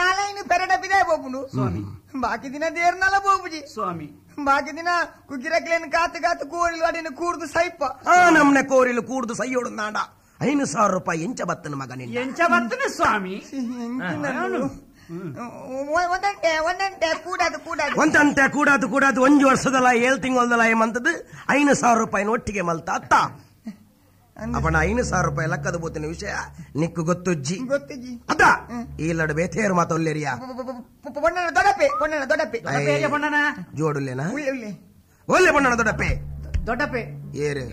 C: ನಾಲೈನು ಪೆರಡ ಬಿದೆ ಬೋಬುನು ಸ್ವಾಮಿ ಬಾಕಿ ದಿನ ದೇರ್ನಲ್ಲ ಬೋಬುಜಿ ಸ್ವಾಮಿ ಬಾಕಿ ದಿನ ಕುಗ್ಗಿರಕ್ಲೇನು ಕಾತು ಕಾತು ಕೋರಿಲು ಅಡಿನ ಕೂರ್ದು ಸೈಪ ಆ ನಮ್ನೆ
G: ಕೋರಿಲು ಕೂರ್ದು ಸೈಯೋಡು ನಾಡ ಐನು ಸಾವಿರ ರೂಪಾಯಿ ಎಂಚ ಬತ್ತನ ಮಗ ನಿನ್ನ
F: ಎಂಚ ಬತ್ತನ ಸ್ವಾಮಿ ಒಂದಂತೆ ಒಂದಂತೆ ಕೂಡದು ಕೂಡದು
C: ಒಂದಂತೆ
G: ಕೂಡದು ಕೂಡದು ಒಂಜು ವರ್ಷದಲ್ಲ ಏಳು ತಿಂಗಳದಲ್ಲ ಏಮಂತದ್ದು ಐನು ಸಾವಿರ ರೂಪಾಯಿನ ಒಟ್ಟಿಗೆ ಮಲ್ತ ಅತ್ತ ಅವನ ಐನು ಸಾವಿರ ರೂಪಾಯಿ ಲಕ್ಕದ ಬೂತಿನ ವಿಷಯ ನಿಕ್ಕು ಗೊತ್ತುಜ್ಜಿ ಗೊತ್ತುಜ್ಜಿ ಅದ ಈ ಲಡು ಬೇತೇರು ಮಾತು ಒಲ್ಲೇರಿಯ
C: ಬಣ್ಣನ ದೊಡಪೆ ಪೊಣ್ಣನ ದೊಡಪೆ ಬಣ್ಣನ
G: ಜೋಡುಲ್ಲೇನಾ ಒಲ್ಲೆ ಪೊಣ್ಣನ ದೊಡಪೆ ದೊಡಪೆ ಏರು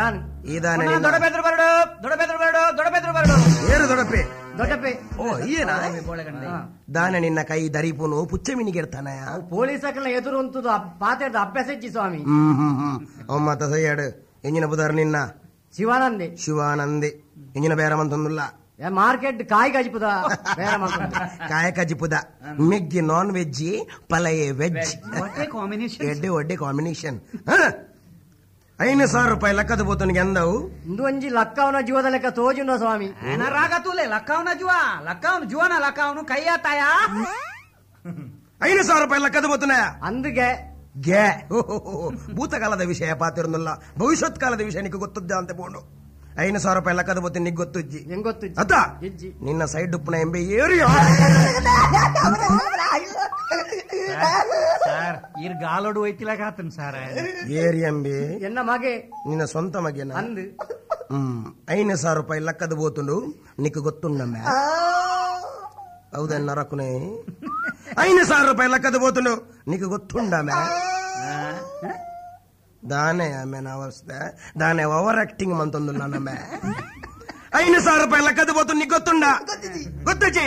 G: ಯಾನ್ ಇದಾನೆ ದೊಡ್ಡ ಬೆದ್ರು ಬರಡು ದೊಡ್ಡ ಬೆದ್ರು ಬರಡು ದೊಡ್ಡ ಬೆದ್ರು ಬರಡು ಏರು ದೊಡಪೆ ದೊಡ್ಡಪ್ಪೆ ಓ ಅಯ್ಯೇನಾ ಒಳಗಡೆ ದಾನ ನಿನ್ನ ಕೈ ದರಿಪುನು ಪುಚ್ಚೆ ಮಿನಿಗೆಡ್ತಾನಯ ಪೊಲೀಸ್
D: ಹಾಕಲ್ಲ ಎದುರು ಅಂತದು ಪಾತ್ರದ ಅಭ್ಯಾಸ ಹೆಚ್ಚಿ ಸ್ವಾಮಿ
G: ಹ್ಮ್ ಹ್ಮ್ ಹ್ಮ್ ಅಮ್ಮ ತಸಯ್ಯಾಡು ಎಂಜಿನ ಬುದಾರ ನಿನ್ನ ಶಿವಾನಂದಿ ಶಿವಾನಂದಿ ಎಂಜಿನ ಬೇರಮಂತಂದುಲ್ಲ
D: మార్కెట్ కాయ కజిపుదా
G: కాయ కజిపుదా మిగ్గి నాన్ వెజ్ పలయే వెజ్ వడ్డే కాంబినేషన్ ఎడ్డే వడ్డే కాంబినేషన్ ಐನ ಸಾವಿರ ರೂಪಾಯಿ ಲಕ್ಕದ ಬೋತನಿಗೆ ಅಂದವು ಇಂದು ಒಂಜಿ ಲಕ್ಕವನ ಜೀವದ ಲೆಕ್ಕ
D: ತೋಜುನ ಸ್ವಾಮಿ ರಾಗ ತೂಲೆ ಲಕ್ಕವನ ಜೀವ ಲಕ್ಕವನ ಜೀವನ ಲಕ್ಕವನು ಕೈಯ ತಾಯ
G: ಐನ ಸಾವಿರ ರೂಪಾಯಿ ಲಕ್ಕದ ಬೋತನ ಅಂದ್ಗೆ ಗೆ ಭೂತಕಾಲದ ವಿಷಯ ಪಾತಿರಲಿಲ್ಲ ಭವಿಷ್ಯತ್ ಕಾಲದ ವಿಷಯ ನಿಕ್ ಗೊತ್ತದ್ದ ಅಂತ ಬೋಂಡು ಐನ ಸಾವಿರ ರೂಪಾಯಿ ಲಕ್ಕದ ಬೋತಿ ನಿಗ್ ಗೊತ್ತುಜ್ಜಿ ಹೆಂಗ್ ಗೊತ್ತು ಅತ್ತ ನಿನ್ನ ಸೈಡ್ ಉಪ್ಪನ ಎಂಬೆ ಏರಿಯೋ (laughs) ಸರ್ ಈರ್ ಗಾಲೋಡು ಒಯ್ತಿಲಾಗತ್ತನ್ ಸರ್ ಏರಿ ಅಂಬಿ ಎನ್ನ ಮಗೆ ನಿನ್ನ ಸ್ವಂತ ಮಗೆನ ಅಂದು ಹ್ಮ್ ಐದು ಸಾವಿರ ರೂಪಾಯಿ ಲಕ್ಕದ నీకు గొత్తున్నమ్మ అవుదన్న రకునే ఐదు ಸಾವಿರ ರೂಪಾಯಿ లక్కద పోతుండు నీకు గొత్తుండమ్మ దానే ఆమె నా వస్తే దానే ఓవర్ యాక్టింగ్ మంతుందున్నానమ్మ ఐదు ಸಾವಿರ ರೂಪಾಯಿ లక్కద పోతుండు నీకు గొత్తుండా గొత్తచి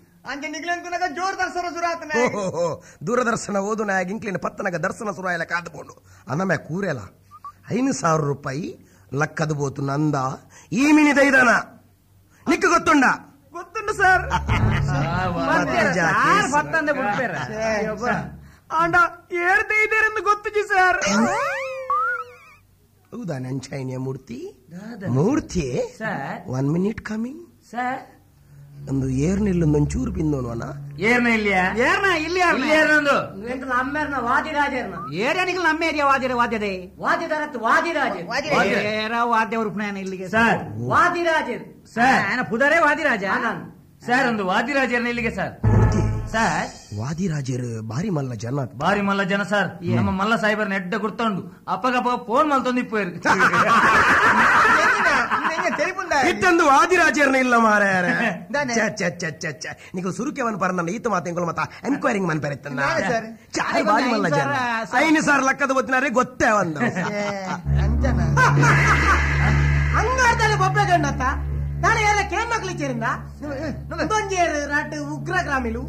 C: ಅಂಗೆ ನಿಗ್ಲೆನ್ ಕುನಗ ಜೋರ್ ದರ್ಶನ ಸುರಾತನ
G: ದೂರದರ್ಶನ ಓದುನಾಗ ಇಂಕ್ಲಿನ ಪತ್ತನಗ ದರ್ಶನ ಸುರಾಯಲ ಕಾದುಕೊಂಡು ಅನ್ನಮೆ ಕೂರೆಲ ಐನು ಸಾವಿರ ರೂಪಾಯಿ ಲಕ್ಕದ ಬೋತು ನಂದ ಈ ಮಿನಿ ದೈದನ ನಿಕ್ಕ ಗೊತ್ತುಂಡ
A: ಗೊತ್ತುಂಡು ಸರ್
G: ಮತ್ತಂದೆ ಬಿಡ್ಬೇರ
A: ಆಂಡ ಏರ್ ದೈದರೆಂದು ಗೊತ್ತಿಜಿ ಸರ್
G: ಹೌದಾ ನಂಚಾಯಿನಿಯ Murthy Murthy one minute coming sir ಒಂದು ಏರ್ನ ಇಲ್ಲ ಒಂಚೂರು ಬಿಂದೋನ್ವನ
E: ಏರ್ನ ಇಲ್ಲಿಯಾ ಏರ್ನ ಇಲ್ಲಿ ಏರ್ನಂದು ಎಂತ ನಮ್ಮೇರ್ನ
G: ವಾದಿರಾಜೇರ್ನ
F: ಏರ್ಯಾನಿಗೆ ನಮ್ಮ ಏರಿಯಾ ವಾದಿರ ವಾದ್ಯದೆ ವಾದಿದರತ್ ವಾದಿರಾಜ ಏರ ವಾದ್ಯ ಉರ್ಪಣೆಯನ ಇಲ್ಲಿಗೆ ಸರ್ ವಾದಿರಾಜೇರ್ ಸರ್ ಪುದರೆ ವಾದಿರಾಜ ಸರ್ ಒಂದು
E: ವಾದಿರಾಜೇರ್ನ ಇಲ್ಲಿಗೆ ಸರ್ ಸರ್
G: ವಾದಿರಾಜರು ಬಾರಿ ಮಲ್ಲ ಜನ ಬಾರಿ ಮಲ್ಲ ಜನ
E: ಸರ್ ನಮ್ಮ ಮಲ್ಲ ಸಾಹೇಬರ್ ನೆಡ್ಡ ಗುರ್ತೊಂಡು ಅಪ್ಪಗಪ್ಪ ಫೋನ್ ಮಲ್ ತಂದಿಪ್ಪರು
C: ಇಟ್ಟೊಂದು ವಾದಿರಾಜರ್ನ ಇಲ್ಲ ಮಾರಾಯರ
G: నీకు సురుకేమని పరన్న ఈత మాత ఇంకొల మాత ఎంక్వైరింగ్ మన పెరెత్తన్నా చాయ్ బాలి మల్ల జన ఐని సార్ లక్కద వచ్చినారే ಗೊತ್ತೇ ಒಂದು ಅಂಜನ ಹಂಗಾದಲ್ಲಿ ಒಬ್ಬ ಗಂಡತ್ತ ನಾನು ಎಲ್ಲ ಕೇಮಕ್ಲಿ ಚೇರಿಂದ ಒಂದೊಂದು
C: ಏರ್ ರಾಟ್ ಉಗ್ರ ಗ್ರಾಮಿಲು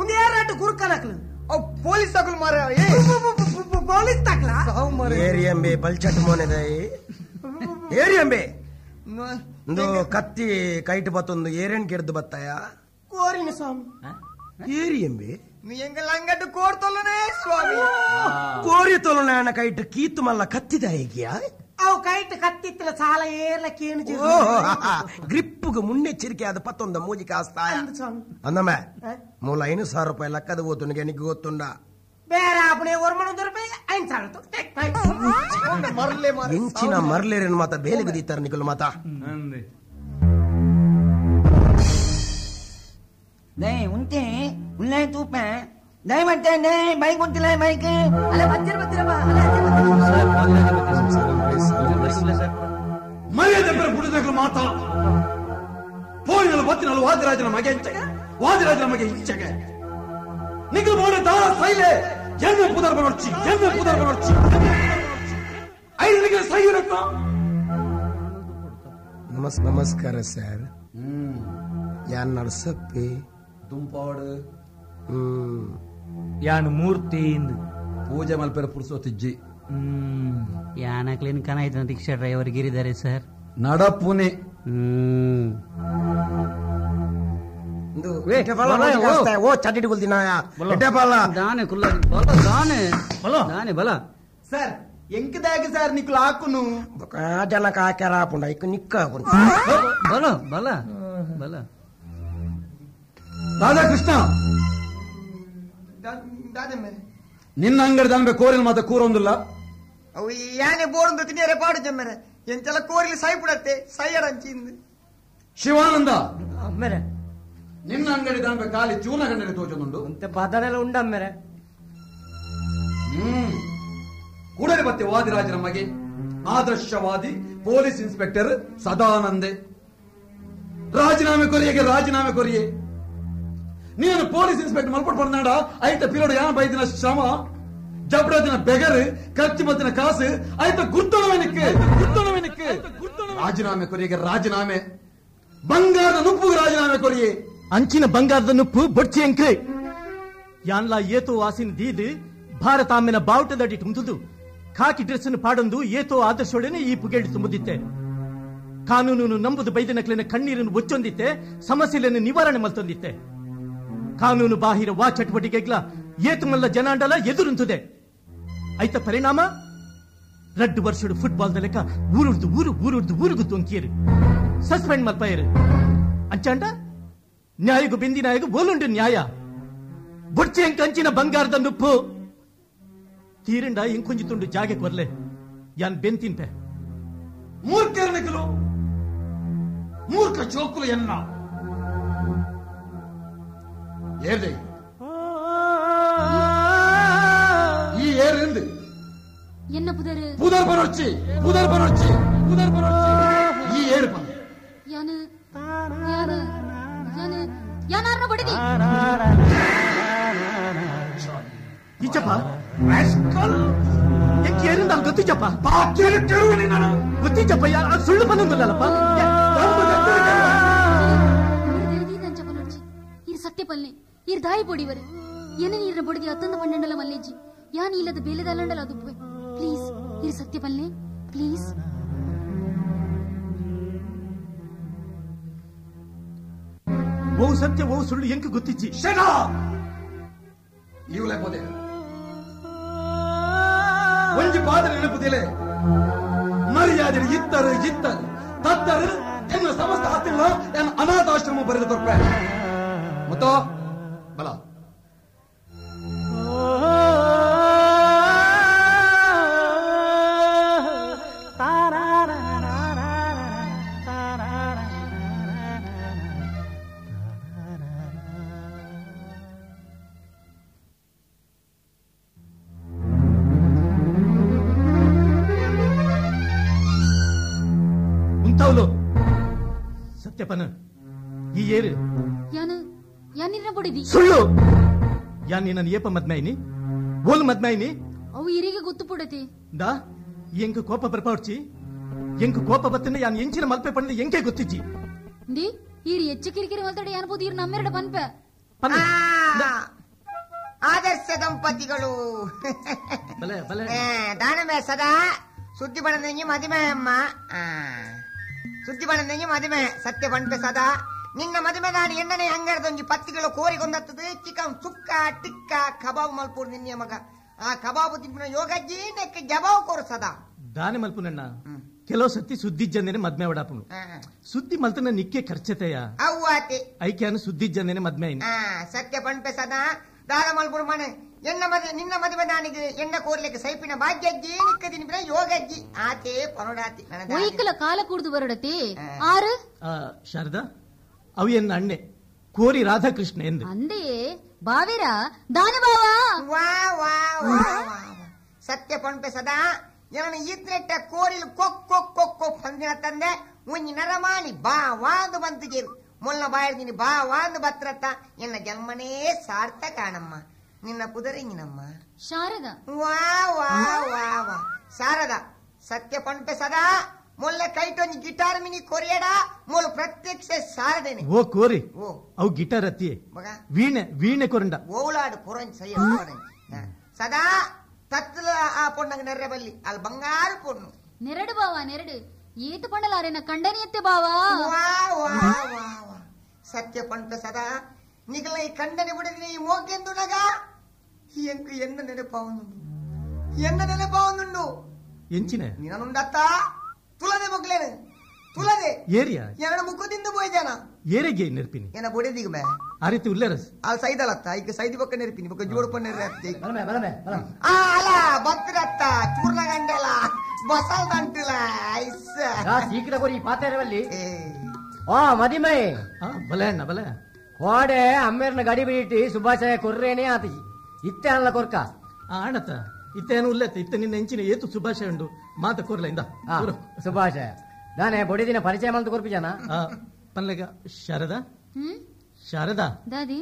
C: ಒಂದು ಏರ್ ರಾಟ್ ಕುರುಕನಕ್ಲು ಪೊಲೀಸ್ ತಗೊಳ್ ಮಾರ ಪೊಲೀಸ್ ತಕ್ಲ ಏರಿಯಂಬೆ
G: ಬಲ್ಚಟ್ ಮೋನೆದೈ ಏರಿಯಂಬೆ ಒಂದು ಕತ್ತಿ ಕೈಟ್ ಬತ್ತೊಂದು ಏರೇನ್ ಗೆಡ್ದು ಬತ್ತಾಯ
C: ಕೋರಿನ ಸ್ವಾಮಿ ಏರಿಯಂಬೆ ಎಂಗಲ್ ಅಂಗಟ್ಟು ಕೋರ್ತೊಲ್ಲನೆ ಸ್ವಾಮಿ
G: ಕೋರಿ ತೊಲನ ಕೈಟ್ ಕೀತು ಮಲ್ಲ ಕತ್ತಿದ ಹೇಗಿಯಾ
D: ಕೈಟ್ ಕತ್ತಿತ್ತಲ
G: ಸಾಲ ಏರ್ಲ ಕೇನು ಗ್ರಿಪ್ಪಿಗೆ ಮುನ್ನೆಚ್ಚರಿಕೆ ಅದು ಪತ್ತೊಂದ ಮೂಜಿ ಕಾಸ್ತಾ ಅಂದಮ್ಮ ಮೂಲ ಐನು ಸಾವಿರ ರೂಪಾಯಿ ಲಕ್ಕದ ಓತುನಿಗೆ ನಿಗ್ ಗೊತ್ತುಂಡ ಬೇರೆ ಆಪಣೆ ಒರ್ ಮನೊಂದು ರೂಪಾಯಿ ಐನ್ ಸಾವಿರ ಇಂಚಿನ ಮರ್ಲೇರೇನು ಮಾತ ಬೇಲೆ ಬಿದ್ದೀತಾರ ನಿಕಲು ಮಾತ
F: ದೇ ಉಂಟೆ ಉಲ್ಲಾಯ್ ತೂಪ नाही म्हणताय नाही बाईक म्हणतील बाईक
B: अरे मच्छर
H: ಮರ್ಯಾದೆ ಬೇರೆ ಬುಡಿದಾಗಲು ಮಾತಾ ಫೋನಿನಲ್ಲಿ ಬತ್ತಿನಲ್ಲಿ ವಾದಿರಾಜನ ಮಗ ಇಂಚೆಗೆ ವಾದಿರಾಜನ ಮಗ ಇಂಚೆಗೆ ನಿಗಲ್ ಮಾಡ ದಾರ ಸೈಲೆ ಎಮ್ಮೆ ಪುದರ್ ಬರೋಡ್ಚಿ ಎಮ್ಮೆ ಪುದರ್ ಬರೋಡ್ಚಿ ಐದು ನಿಗಲ್ ಸೈ ಇರುತ್ತ
G: ನಮಸ್ ನಮಸ್ಕಾರ ಸರ್ ಯಾನ್ ನಡ್ಸಪ್ಪಿ ದುಂಪಾಡು ಹ್ಮ್ ಯಾನ್ ಮೂರ್ತಿಯಿಂದ
E: ಪೂಜೆ ಮಲ್ಪರ ಪುರುಸೋತಿಜ್ಜಿ
B: ಹ್ಮ್
F: ಯಾನ್ ಹಾಕ್ಲಿನ್ ಕನ ಐತನ ರಿಕ್ಷಾ ಡ್ರೈವರ್ ಗಿರಿದಾರೆ ಸರ್
H: ನಡ ಪುಣೆ ಹ್ಮ್
G: సార్ ఎంక దాగి సార్ నీకు లాక్కును జన కాకే రాకుండా ఇక నిక్కాకుండా బల బల బల
H: రాధాకృష్ణ ನಿನ್ನ ಅಂಗಡಿ ದಾನ್ಬೇಕು ಕೋರಿನ ಮಾತ ಕೂರೊಂದಿಲ್ಲ
C: ಅವು ಏನೇ ಬೋರ್ಂದು ತಿನ್ನಿಯರೆ ಪಾಡು ಜಮ್ಮರೆ ಎಂತೆಲ್ಲ ಕೋರಿಲಿ ಸಾಯಿ ಬಿಡತ್ತೆ ಸೈಯಡ ಅಂಚಿಂದ ಶಿವಾನಂದ ಅಮ್ಮೆರೆ
H: ನಿನ್ನ ಅಂಗಡಿ ದಾನ್ಬೇಕು ಖಾಲಿ ಚೂನ ಗಂಡನೆ ಅಂತ ಅಂತೆ ಉಂಡ ಅಮ್ಮರೆ ಹ್ಮ್ ಕೂಡಲೇ ಮತ್ತೆ ವಾದಿರಾಜರ ಮಗೆ ಆದರ್ಶವಾದಿ ಪೊಲೀಸ್ ಇನ್ಸ್ಪೆಕ್ಟರ್ ಸದಾನಂದೆ ರಾಜೀನಾಮೆ ಕೊರಿಯೆಗೆ ರಾಜೀನಾಮೆ ಕೊರಿಯೇ ನೀನು ಪೊಲೀಸ್ ಇನ್ಸ್ಪೆಕ್ಟರ್ ಮಲ್ಪಟ್ಟು ಪಡ್ನಾಡ ಐತ ಪಿರಿಯಡ್ ಯಾನ ಬೈದಿನ ಶ್ರಮ ಜಬಡದಿನ ಬೆಗರ್ ಖರ್ಚು ಮತ್ತಿನ ಕಾಸು ಐತ ಗುರ್ತಣವೆನಕ್ಕೆ ಗುರ್ತಣವೆನಕ್ಕೆ ರಾಜೀನಾಮೆ ಕೊರಿಯಗೆ ರಾಜೀನಾಮೆ ಬಂಗಾರದ ನುಪ್ಪು ರಾಜೀನಾಮೆ ಕೊರಿಯೆ ಅಂಚಿನ ಬಂಗಾರದ ನುಪ್ಪು ಬೊಡ್ಚಿ ಅಂಕ್ರೆ ಯಾನ್ಲ ಏತೋ ಆಸಿನ ದೀದು ಭಾರತ ಆಮೇನ ಬಾವುಟದಡಿ ತುಂಬುದು ಖಾಕಿ ಡ್ರೆಸ್ ಪಾಡೊಂದು ಏತೋ ಆದರ್ಶೊಳೆನೆ ಈ ಪುಗೇಡಿ ತುಂಬುದಿತ್ತೆ ಕಾನೂನು ನಂಬುದು ಬೈದನಕ್ಲಿನ ಕಣ್ಣೀರನ್ನು ಒಚ್ಚೊಂದಿತ್ತೆ ಸಮಸ್ಯೆಯನ್ನು ನಿವಾರಣೆ ಮಲ್ತೊಂದಿತ್ತೆ ಕಾನೂನು ಬಾಹಿರ ವಾ ಚಟುವಟಿಕೆಗಳ ಮಲ್ಲ ಜನಾಂಡಲ ಎದುರುಂತುದೆ ಐತ ಪರಿಣಾಮ ರಡ್ಡು ವರ್ಷಡು ಫುಟ್ಬಾಲ್ ಲೆಕ್ಕ ಊರುಡ್ದು ಊರು ಊರುಡ್ದು ಊರುಗು ತೊಂಕಿಯರು ಸಸ್ಪೆಂಡ್ ಮಲ್ಪಾಯರು ಅಂಚಾಂಡ ನ್ಯಾಯಗು ಬಿಂದಿ ನಾಯಗು ಬೋಲುಂಡು ನ್ಯಾಯ ಬುಡ್ಚೆ ಕಂಚಿನ ಬಂಗಾರದ ನುಪ್ಪು ತೀರಿಂಡ ಇಂಕುಂಜಿ ತುಂಡು ಜಾಗೆ ಕೊರ್ಲೆ ಯಾನ್ ಮೂರ್ ಮೂರ್ಖರ್ಣಿಕಲು ಮೂರ್ಖ ಚೋಕು ಎನ್ನ ఏర్దై ఈ ఏరింది
B: என்ன புதரு புதர் பரொச்சி
H: புதர் பரொச்சி புதர் பரொச்சி ஈ ஏடு
B: பண்ணு யானு யானு யானு யானார்ன
H: படுதி ಇಚ್ಚಪ್ಪ ಯಾಕೆ ಏರಿಂದ ಗೊತ್ತಿಚ್ಚಪ್ಪ ಗೊತ್ತಿಚ್ಚಪ್ಪ ಯಾರು ಸುಳ್ಳು ಬಂದೊಂದಲ್ಲಪ್ಪ
B: ಇದು ಸತ್ಯ ಪಲ್ಲೆ మీరు దాయిపోడివరు ಏನೇನು ಇರ ಬಡದಿ ಹತ್ತೊಂದು ಪನ್ನೆಂಡಲ ಮಲ್ಲೇಜಿ ಯಾನ್ ಇಲ್ಲದ ಬೇಲೆ ದಲ್ಲಂಡಲ ದುಪ್ಪೆ ಪ್ಲೀಸ್ ಇರು ಸತ್ಯ ಬಲ್ಲೆ ಪ್ಲೀಸ್
H: ಓ ಸತ್ಯ ಓ ಸುಳ್ಳು ಎಂಕ ಗೊತ್ತಿಚ್ಚಿ ಶನಾ ಇವಳೆ ಪೊದೆ ಒಂಜಿ ಪಾದ ನೆನಪುದಿಲೆ ಮರ್ಯಾದೆ ಇತ್ತರು ಇತ್ತರು ತತ್ತರು ಎನ್ನ ಸಮಸ್ತ ಹತ್ತಿಲ್ಲ ಎನ್ನ ಅನಾಥಾಶ್ರಮ ಬರೆದು ತೊರ್ಪೆ ಮತ್ತೋ ನಿನ್ನನ್ನು ಏಪ ಮದ್ಮಾಯಿನಿ ಓಲ್ ಮದ್ಮಾಯಿನಿ
B: ಅವು ಇರಿಗೆ ಗೊತ್ತು ಪುಡತಿ
H: ದಾ ಎಂಕ ಕೋಪ ಬರ್ಪಾಡ್ಚಿ ಎಂಕ ಕೋಪ ಬತ್ತನೆ ಯಾನ್ ಎಂಚಿನ ಮಲ್ಪೆ ಪಣ್ಣೆ ಎಂಕೆ ಗೊತ್ತಿಜ್ಜಿ
B: ದಿ ಈರ್ ಹೆಚ್ಚು ಕಿರಿಕಿರಿ ಹೊಲ್ತಡೆ ಯಾನ್ ಬೋದು ಇರ್ ನಮ್ಮೆರಡ ಪನ್ಪೆ ಆದರ್ಶ ದಂಪತಿಗಳು
D: ಬಲೆ
C: ದಾನಮೇ ಸದಾ ಸುದ್ದಿ ಬಳಂದಂಗಿ ಮದಿಮೆ ಅಮ್ಮ ಸುದ್ದಿ ಬಳಂದಂಗಿ ಮದಿಮೆ ಸತ್ಯ ಪನ್ಪೆ ಸದಾ ನಿನ್ನ ಮದುಮೆದಾಣಿ ಎಣ್ಣನೆ ಹಂಗಾರದೊಂಜಿ ಪತ್ತಿಗಳು ಕೋರಿಕೊಂಡತ್ತದೆ ಚಿಕನ್ ಸುಕ್ಕ ಟಿಕ್ಕ ಕಬಾಬ್ ಮಲ್ಪೂರ್ ನಿನ್ನೆ ಮಗ ಆ ಕಬಾಬ್ ತಿನ್ನ ಯೋಗಜ್ಜಿ ನೆಕ್ಕ ಜಬಾವ್ ಸದಾ
H: ದಾನಿ ಮಲ್ಪುನಣ್ಣ ಕೆಲವು ಸತಿ ಸುದ್ದಿ ಜನನೆ ಮದ್ಮೆ ಒಡಾಪುನು ಸುದ್ದಿ ಮಲ್ತನ ನಿಕ್ಕೆ ಖರ್ಚತೆಯ ಅವ್ವಾತೆ ಐಕ್ಯಾನು ಸುದ್ದಿ ಜನನೆ ಮದ್ಮೆ ಆ
C: ಸತ್ಯ ಪಂಪೆ ಸದಾ ದಾನ ಮಲ್ಪುರ್ ಮನೆ ಎನ್ನ ಮದುವೆ ನಿನ್ನ ಮದುವೆ ನಾನಿಗೆ ಎಣ್ಣ ಕೋರ್ಲಿಕ್ಕೆ ಸೈಪಿನ ಭಾಗ್ಯ ಅಜ್ಜಿ ನಿಕ್ಕದಿನ ಯೋಗ ಅಜ್ಜಿ ಆತೆ ಪರೋಡಾತಿ
B: ಕಾಲ ಕುಡಿದು ಬರಡತಿ ಆರು
H: ಶಾರದಾ ಅವಿಯನ್ನ ಅಣ್ಣೆ ಕೋರಿ ರಾಧಾಕೃಷ್ಣ ಎಂದು
B: ಅಂದೇ ಬಾವಿರ ದಾನಭಾವ ವಾ ವಾ
C: ವಾ ವಾ ಸತ್ಯ ಪಂಪೆ ಸದಾ ಇವನು ಇದ್ರೆಟ್ಟ ಕೋರಿಲ್ ಕೊಕ್ ಕೊಕ್ ಕೊಕ್ ಕೊಕ್ ಪಂದಿನ ತಂದೆ ಒಂಜಿ ನರಮಾಣಿ ಬಾ ವಾಂದು ಬಂತಿಗೆ ಮೊಲ್ಲ ದಿನಿ ಬಾ ವಾಂದು ಬತ್ರತ್ತ ಎನ್ನ ಜನ್ಮನೇ ಸಾರ್ಥ ಕಾಣಮ್ಮ ನಿನ್ನ ಪುದರಿಂಗಿನಮ್ಮ ಶಾರದ ವಾ ವಾ ವಾ ವಾ ಶಾರದ ಸತ್ಯ ಪಂಪೆ ಸದಾ ಮೊಲ್ಲ ಕೈಟೊಂಜಿ ಗಿಟಾರ್ ಮಿನಿ ಕೊರಿಯಡ ಮೊಲ ಪ್ರತ್ಯಕ್ಷ ಸಾರದೇನೆ ಓ ಕೋರಿ ಓ
H: ಅವು ಗಿಟಾರ್ ಅತ್ತಿ ಮಗ ವೀಣೆ ವೀಣೆ ಕೊರಂಡ ಓಲಾಡು
C: ಕೊರಂ ಸೈ ಸದಾ ತತ್ತಲ ಆ ಪೊಣ್ಣಗ ನೆರೆ ಬಲ್ಲಿ ಅಲ್ಲಿ ಬಂಗಾರ ಪೊಣ್ಣು ನೆರಡು ಬಾವ ನೆರಡು ಏತು ಕಂಡನಿ ಎತ್ತೆ ಬಾವಾ ವಾ ವಾ ವಾ ವಾ ಸತ್ಯ ಪಂಟ ಸದಾ ನಿಗಲ ಈ ಕಂಡನಿ ಬಿಡದಿ ಈ ಮೋಗೆಂದುಳಗ ಎಂಕು ಎನ್ನ ನೆನಪಾವನು ಎನ್ನ ನೆನಪಾವನುಂಡು ಎಂಚಿನ ನೀನುಂಡತ್ತಾ ತುಲದೆ ಮಗ್ಲೇನು ತುಲದೆ ಏರಿಯಾ ಎನ್ನ ಮುಖದಿಂದ ಬೋಯ್ದಾನ
H: ಏರಿಗೆ ನೆರಪಿನಿ
C: ಎನ್ನ ಬೊಡೆದಿಗೆ
H: ಆ ರೀತಿ ಉಲ್ಲೇರಸ್
C: ಆ ಸೈದಲತ್ತ ಈಗ ಸೈದಿ ಬೊಕ್ಕ ನೆರಪಿನಿ ಬೊಕ್ಕ ಬರಮೆ ನೆರತ್ತೆ ಆ ಅಲ ಬತ್ತಿರತ್ತ ಚೂರ್ಣ ಗಂಡಲ ಬಸಲ್ ದಂಟಲ ಐಸ್
D: ಸೀಕ್ರ ಕೊರಿ ಪಾತೆರವಲ್ಲಿ ಆ ಮದಿಮೈ ಆ ಬಲೇನ ಬಲ ಕೋಡೆ ಅಮ್ಮೇರ್ನ ಗಡಿ ಬಿಡಿಟ್ಟಿ ಸುಭಾಷಯ ಕೊರ್ರೇನೇ ಆತಿ ಇತ್ತೆ ಅಲ್ಲ ಕೊರ್ಕ ಆ ಅಣ್ಣತ್ತ
H: ಇತ್ತೇನು ಉಲ್ಲತ್ತ ಇತ್ತ ನಿನ್ನ ಹೆಂಚಿನ ಏತು ಸುಭಾಷಯ ಉಂಡು ಮಾತ ಕೂರ್ಲ ಇಂದ ಆ, ಕೂರು. ಸುಭಾಷ ನಾನೇ ಪರಿಚಯ ಮಂತ ಕೊರ್ಪಿಜಾನ ಜನ ಪಲ್ಲೆಗ ಶಾರದಾ ಶರದಾ ದಾದಿ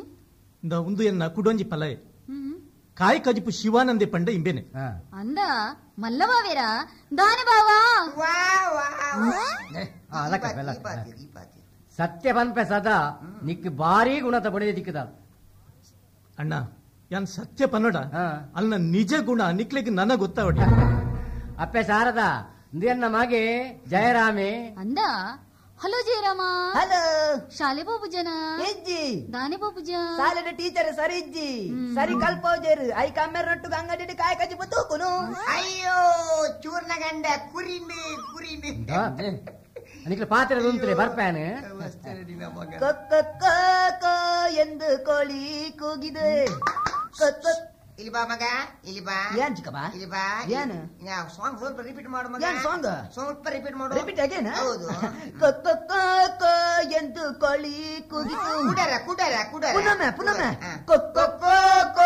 H: ಇಂದ ಉಂದು ಎನ್ನ ಕುಡೊಂಜಿ ಪಲ್ಲೆ ಕಾಯಿ ಕಜಿಪು ಶಿವಾನಂದಿ ಪಂಡೆ ಇಂಬೆನೆ ಹಾ.
B: ಅಂದ ಮಲ್ಲವಾವೇರ ದಾನ ಬಾವಾ ಸತ್ಯ ಪನ್ಪೆ
D: ಸದಾ ನಿಕ್ ಭಾರಿ ಗುಣದ ಬೊಡಿದೆ ದಿಕ್ಕದ
H: ಅಣ್ಣ ಯಾನ್ ಸತ್ಯ ಪನ್ನಡ ಹಾ. ಅಲ್ನ ನಿಜ
D: ಗುಣ ನಿಕ್ಲಿಗೆ ನನ ಗೊತ್ತಾವಡಿ ಅಪ್ಪೆ ಶಾರದ ಇಂದಿಯನ್ನ ಮಗೆ ಜಯರಾಮೆ
B: ಅಂದ ಹಲೋ ಜಯರಾಮ ಹಲೋ ಶಾಲೆ ಜನ ಇಜ್ಜಿ
A: ಬಾಬು ಜನ ಶಾಲೆ ಟೀಚರ್ ಸರಿ ಇಜ್ಜಿ ಸರಿ ಕಲ್ಪೋಜರು ಐ ಕಮ್ಮೆರ್ ನಟ್ಟು ಗಂಗಡಿ ಕಾಯಿ ಕಜಿ ಬತ್ತೂಕುನು ಅಯ್ಯೋ ಚೂರ್ನ ಗಂಡ ಕುರಿಮೆ ಕುರಿಮೆ
D: ಅನಿಕ್ಲ ಪಾತ್ರೆ ಉಂತಲೆ ಬರ್ಪಾನೆ
C: ಎಂದು ಕೋಳಿ ಕೂಗಿದೆ ಕಕ್ಕ ಇಲ್ಲಿ ಬಾ ಮಗ ಇಲ್ಲಿ ಬಾ ಏನ್
A: ಚಿಕ್ಕಪ್ಪ ಇಲ್ಲಿ ಬಾ ಏನು
C: ಯಾವ ಸಾಂಗ್ ಸ್ವಲ್ಪ ರಿಪೀಟ್ ಮಾಡು ಮಗ ಏನ್ ಸಾಂಗ್
A: ಸ್ವಲ್ಪ ರಿಪೀಟ್ ಮಾಡು ರಿಪೀಟ್ ಆಗೇನ ಹೌದು ಕಕ್ಕ ಕಕ್ಕ ಎಂದು ಕೊಳಿ ಕೂಗಿತು ಕುಡರ ಕುಡರ ಕುಡರ ಪುನಮ ಪುನಮ ಕಕ್ಕ ಕಕ್ಕ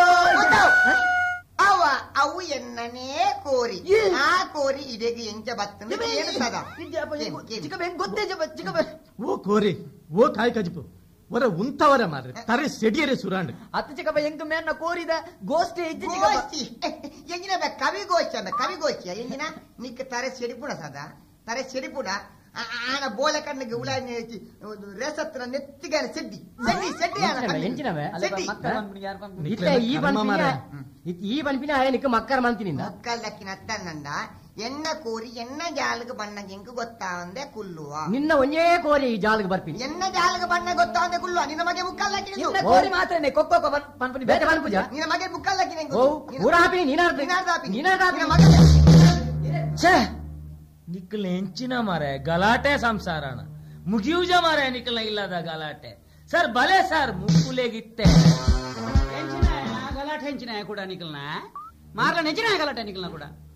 A: ಅವ
C: ಅವು ಎನ್ನನೇ ಕೋರಿ ಆ ಕೋರಿ ಇದೆಗೆ ಎಂಚ ಬತ್ತನ ಏನು ಸದಾ ಚಿಕ್ಕಪ್ಪ
A: ಹೆಂಗ್ ಗೊತ್ತೇ ಚಿಕ್ಕಪ್ಪ
H: ಓ ಕೋರಿ ಓ ಕಾಯಿ ಕಜಿಪು ವರ ಉಂತವರ ಮಾರ್ರೆ ತರೆ ಸೆಡಿಯರೆ ಸುರಾಂಡ್
A: ಅತ್ತ ಚಿಕ್ಕಪ್ಪ ಎಂಕ ಮೇನ್ನ ಕೋರಿದ ಗೋಷ್ಠಿ ಇಜ್ಜಿ ಚಿಕ್ಕಪ್ಪ
C: ಎಂಜಿನ ಬೆ ಕವಿ ಗೋಷ್ಠಿ ಅಂದ ಕವಿ ಗೋಷ್ಠಿ ಎಂಜಿನ ನಿಕ್ಕ ತರೆ ಸೆಡಿಪುಣ ಸದಾ ತರೆ ಸೆಡಿಪುಣ ಆನ ಬೋಲೆ ಕಣ್ಣಿಗೆ ಉಳ ರೇಸತ್ರ ನೆತ್ತಿಗೆ ಸೆಡ್ಡಿ ಸೆಡ್ಡಿ ಸೆಡ್ಡಿ ಎಂಜಿನವೆ ಈ ಬನ್ಪಿನ
D: ಈ ಬನ್ಪಿನ ನಿಕ್ಕ ಮಕ್ಕರ ಮಂತಿನಿಂದ
C: ಮಕ್ಕಲ್ ದಕ್ಕಿನ ಅತ್ತನ್ನಂದ ಎನ್ನ ಕೋರಿ ಎನ್ನ ಜಾಲಗ ಬಣ್ಣ ಜಿಂಕ್ ಗೊತ್ತಾವಂದೆ ಕುಲ್ಲುವ ನಿನ್ನ
D: ಒಂದೇ ಕೋರಿ ಈ ಜಾಲಗ ಬರ್ಪಿನಿ
C: ಎನ್ನ ಜಾಲಗ ಬಣ್ಣ ಗೊತ್ತಾವಂದೆ ಕುಲ್ಲುವ ನಿನ್ನ ಮಗೆ ಮುಕ್ಕಲ್ಲ ನಿನ್ನ ಕೋರಿ
D: ಮಾತ್ರನೇ ಕೊಕ್ಕೊ ಪನ್ಪನಿ ಬೇರೆ ಪನ್ಪುಜ
C: ನಿನ್ನ ಮಗೆ ಮುಕ್ಕಲ್ಲ ಕಿನೆ ಓ ಊರ ಹಾಪಿ ನೀನ ಹಾಪಿ ನೀನ ಹಾಪಿ ನೀನ ಹಾಪಿ ನಿನ್ನ ಮಗೆ
E: ಛೇ ನಿಕ್ಕಲ ಹೆಂಚಿನ ಮಾರೆ ಗಲಾಟೆ ಸಂಸಾರಣ ಮುಗಿಯೂಜ ಮಾರೆ ನಿಕ್ಕಲ ಇಲ್ಲದ ಗಲಾಟೆ ಸರ್ ಬಲೆ ಸರ್ ಮುಕ್ಕುಲೆಗಿತ್ತೆ ಹೆಂಚಿನ ಗಲಾಟೆ ಹೆಂಚಿನ ಕೂಡ ನಿಕ್ಕಲ್ನ ಮಾರ್ಲ
F: ನೆಂಚಿನ ಗಲಾಟೆ ನಿಕ್ಕಲ್ನ ಕೂಡ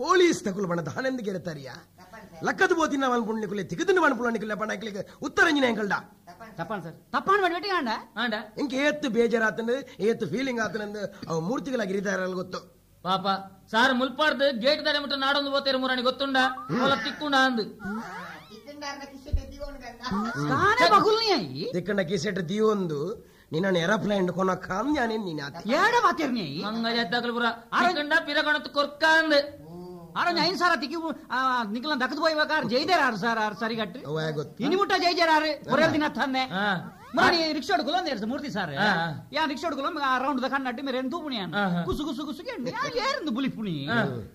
G: ಪೊಲೀಸ್ மனது ஆனந்திக்கு எடுத்தாரியா லக்கத்து போத்தின அவன் புண்ணிக்குள்ளே திகுதுன்னு வன் தப்பான் சார் தப்பான் ஆண்டா ஆண்டா இங்க ஏத்து ஏத்து ಗೊತ್ತು ಪಾಪ ಸಾರ್ ಮುಲ್ಪಾರ್ದು ಗೇಟ್ ದಾರಿ ಮುಟ್ಟ ನಾಡೊಂದು ಗೊತ್ತುಂಡ ಅಂದು ದೀವೊಂದು ನಿನ್ನ ಏರೋಪ್ಲೇನ್ ಏಡ
F: ಆನ ಒಂಜಿ ಅಯಿನ ಸಾರ ತಿಕ್ಕಿ ಆ ನಿಕ್ಲ ದಗದ್ ಪೋಯಿ ವಕಾರ ಜೈದೆರಾರ್ ಸಾರ್ ಆರ್ ಸರಿ ಗಾಟ್ ಇನಿ ಮುಟ್ಟ ಜೈದೆ ರಾರ್ ಒರೆಲ್ ದಿನ ತಂದೆ ಮಾರಿಯ ರಿಕ್ಷೋಡ್ ಕುಲ್ದೆರ್ ಮೂರ್ತಿ ಸರ್ ಯಾ ರಿಕ್ಷಾ ಡು ಕುಲ ರೌಂಡ್ ದಕ ನ ಟ್ ಮೆ ರೆನ್ ಕುಸು ಕುಸು ಗುಸು ಗುಸು ಗುಸು ಯರ್ ಬುಲಿ ಪುನಿ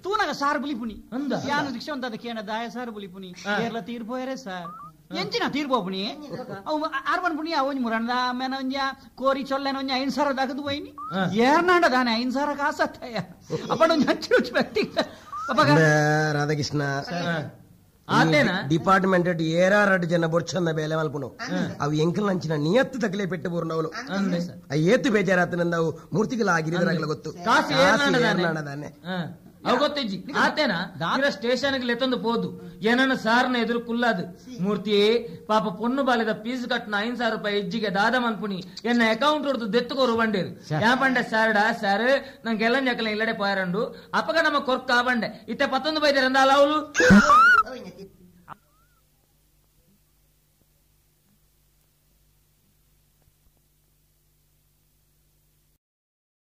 F: ತೂನಗ ಸಾರ್ ಬುಲಿ ಪುನಿ ಉಂದು ಯಾನ್ ರಿಕ್ಷಾ ಉಂದ ಕೇಂಡ ದಾಯ ಸಾರ್ ಬೊಲಿ ಪುನಿ ಏರ್ಲ ಲ ತೀರ್ ಪೋಯೆರೆ ಸಾರ್ ಎಂಚಿನ ತೀರ್ ಪೋ ಪುನಿ ಅವು ಆರ್ ಪನ್ ಪುನಿಯ ಒ ಒಂಜಿ ಮುರಂಡಾ ಕೋರಿ ಚೊಲ್ಲೆ ನ ಒಂಜಿ ಅಯನ್ ಸಾರ ದಗ್ ಪೋಯೋನಿ ಯರ್ ಆಂಡ ದಾನೆ ಅಯನ್ ಸಾರ ಕಾಸತ್ತ ಯ ಅಪ ಒಂಜಿ ಅಚ್ಚನ್
G: రాధాకృష్ణ ಡಿಪಾರ್ಟ್ಮೆಂಟ್ ಏರಾರ್ ಅಡ್ ಜನ ಬೊರ್ಚಂದ ಬೇಲೆ ಮಲ್ಪುಣು ಅವು ಎಂಕಲ್ ನಂಚಿನ ನಿಯತ್ತು ತಕಲೆ ಪೆಟ್ಟು ಬೋರ್ನವಳು ಏತು ಬೇಜಾರಾತನ ನಾವು ಮೂರ್ತಿಗಳ ಆಗಿರಿದ್ರಾಗಲ ಗೊತ್ತು ಏರ್ನಾಡದಾನೆ
E: ಗೊತ್ತಿಜ್ಜಿ ಆತೇನ ದಾರ ಸ್ಟೇಷನ್ ಗೆ ಲೆತ್ತೊಂದು ಪೋದು ಏನನ್ನ ಸಾರ್ನ ಎದುರು ಕುಲ್ಲಾದು ಮೂರ್ತಿ ಪಾಪ ಪೊಣ್ಣು ಬಾಲಿದ ಫೀಸ್ ಕಟ್ಟಿನ ಐನ್ ಸಾವಿರ ರೂಪಾಯಿ ಇಜ್ಜಿಗೆ ದಾದ ಮನ್ಪುಣಿ ಎನ್ನ ಅಕೌಂಟ್ ಹೊಡೆದು ದೆತ್ತುಕೋರು ಬಂಡೇರು ಯಾ ಬಂಡೆ ಸಾರಡ ಸಾರ್ ನಂಗೆಲ್ಲ ನೆಕಲ ಇಲ್ಲಡೆ ಪಾರಂಡು ಅಪಗ ನಮ್ಮ ಕೊರ್ಕ ಬಂಡೆ ಇತ್ತೆ ಪತ್ತೊಂದು ಬೈದೆ ರಂದ ಅಲಾವುಲು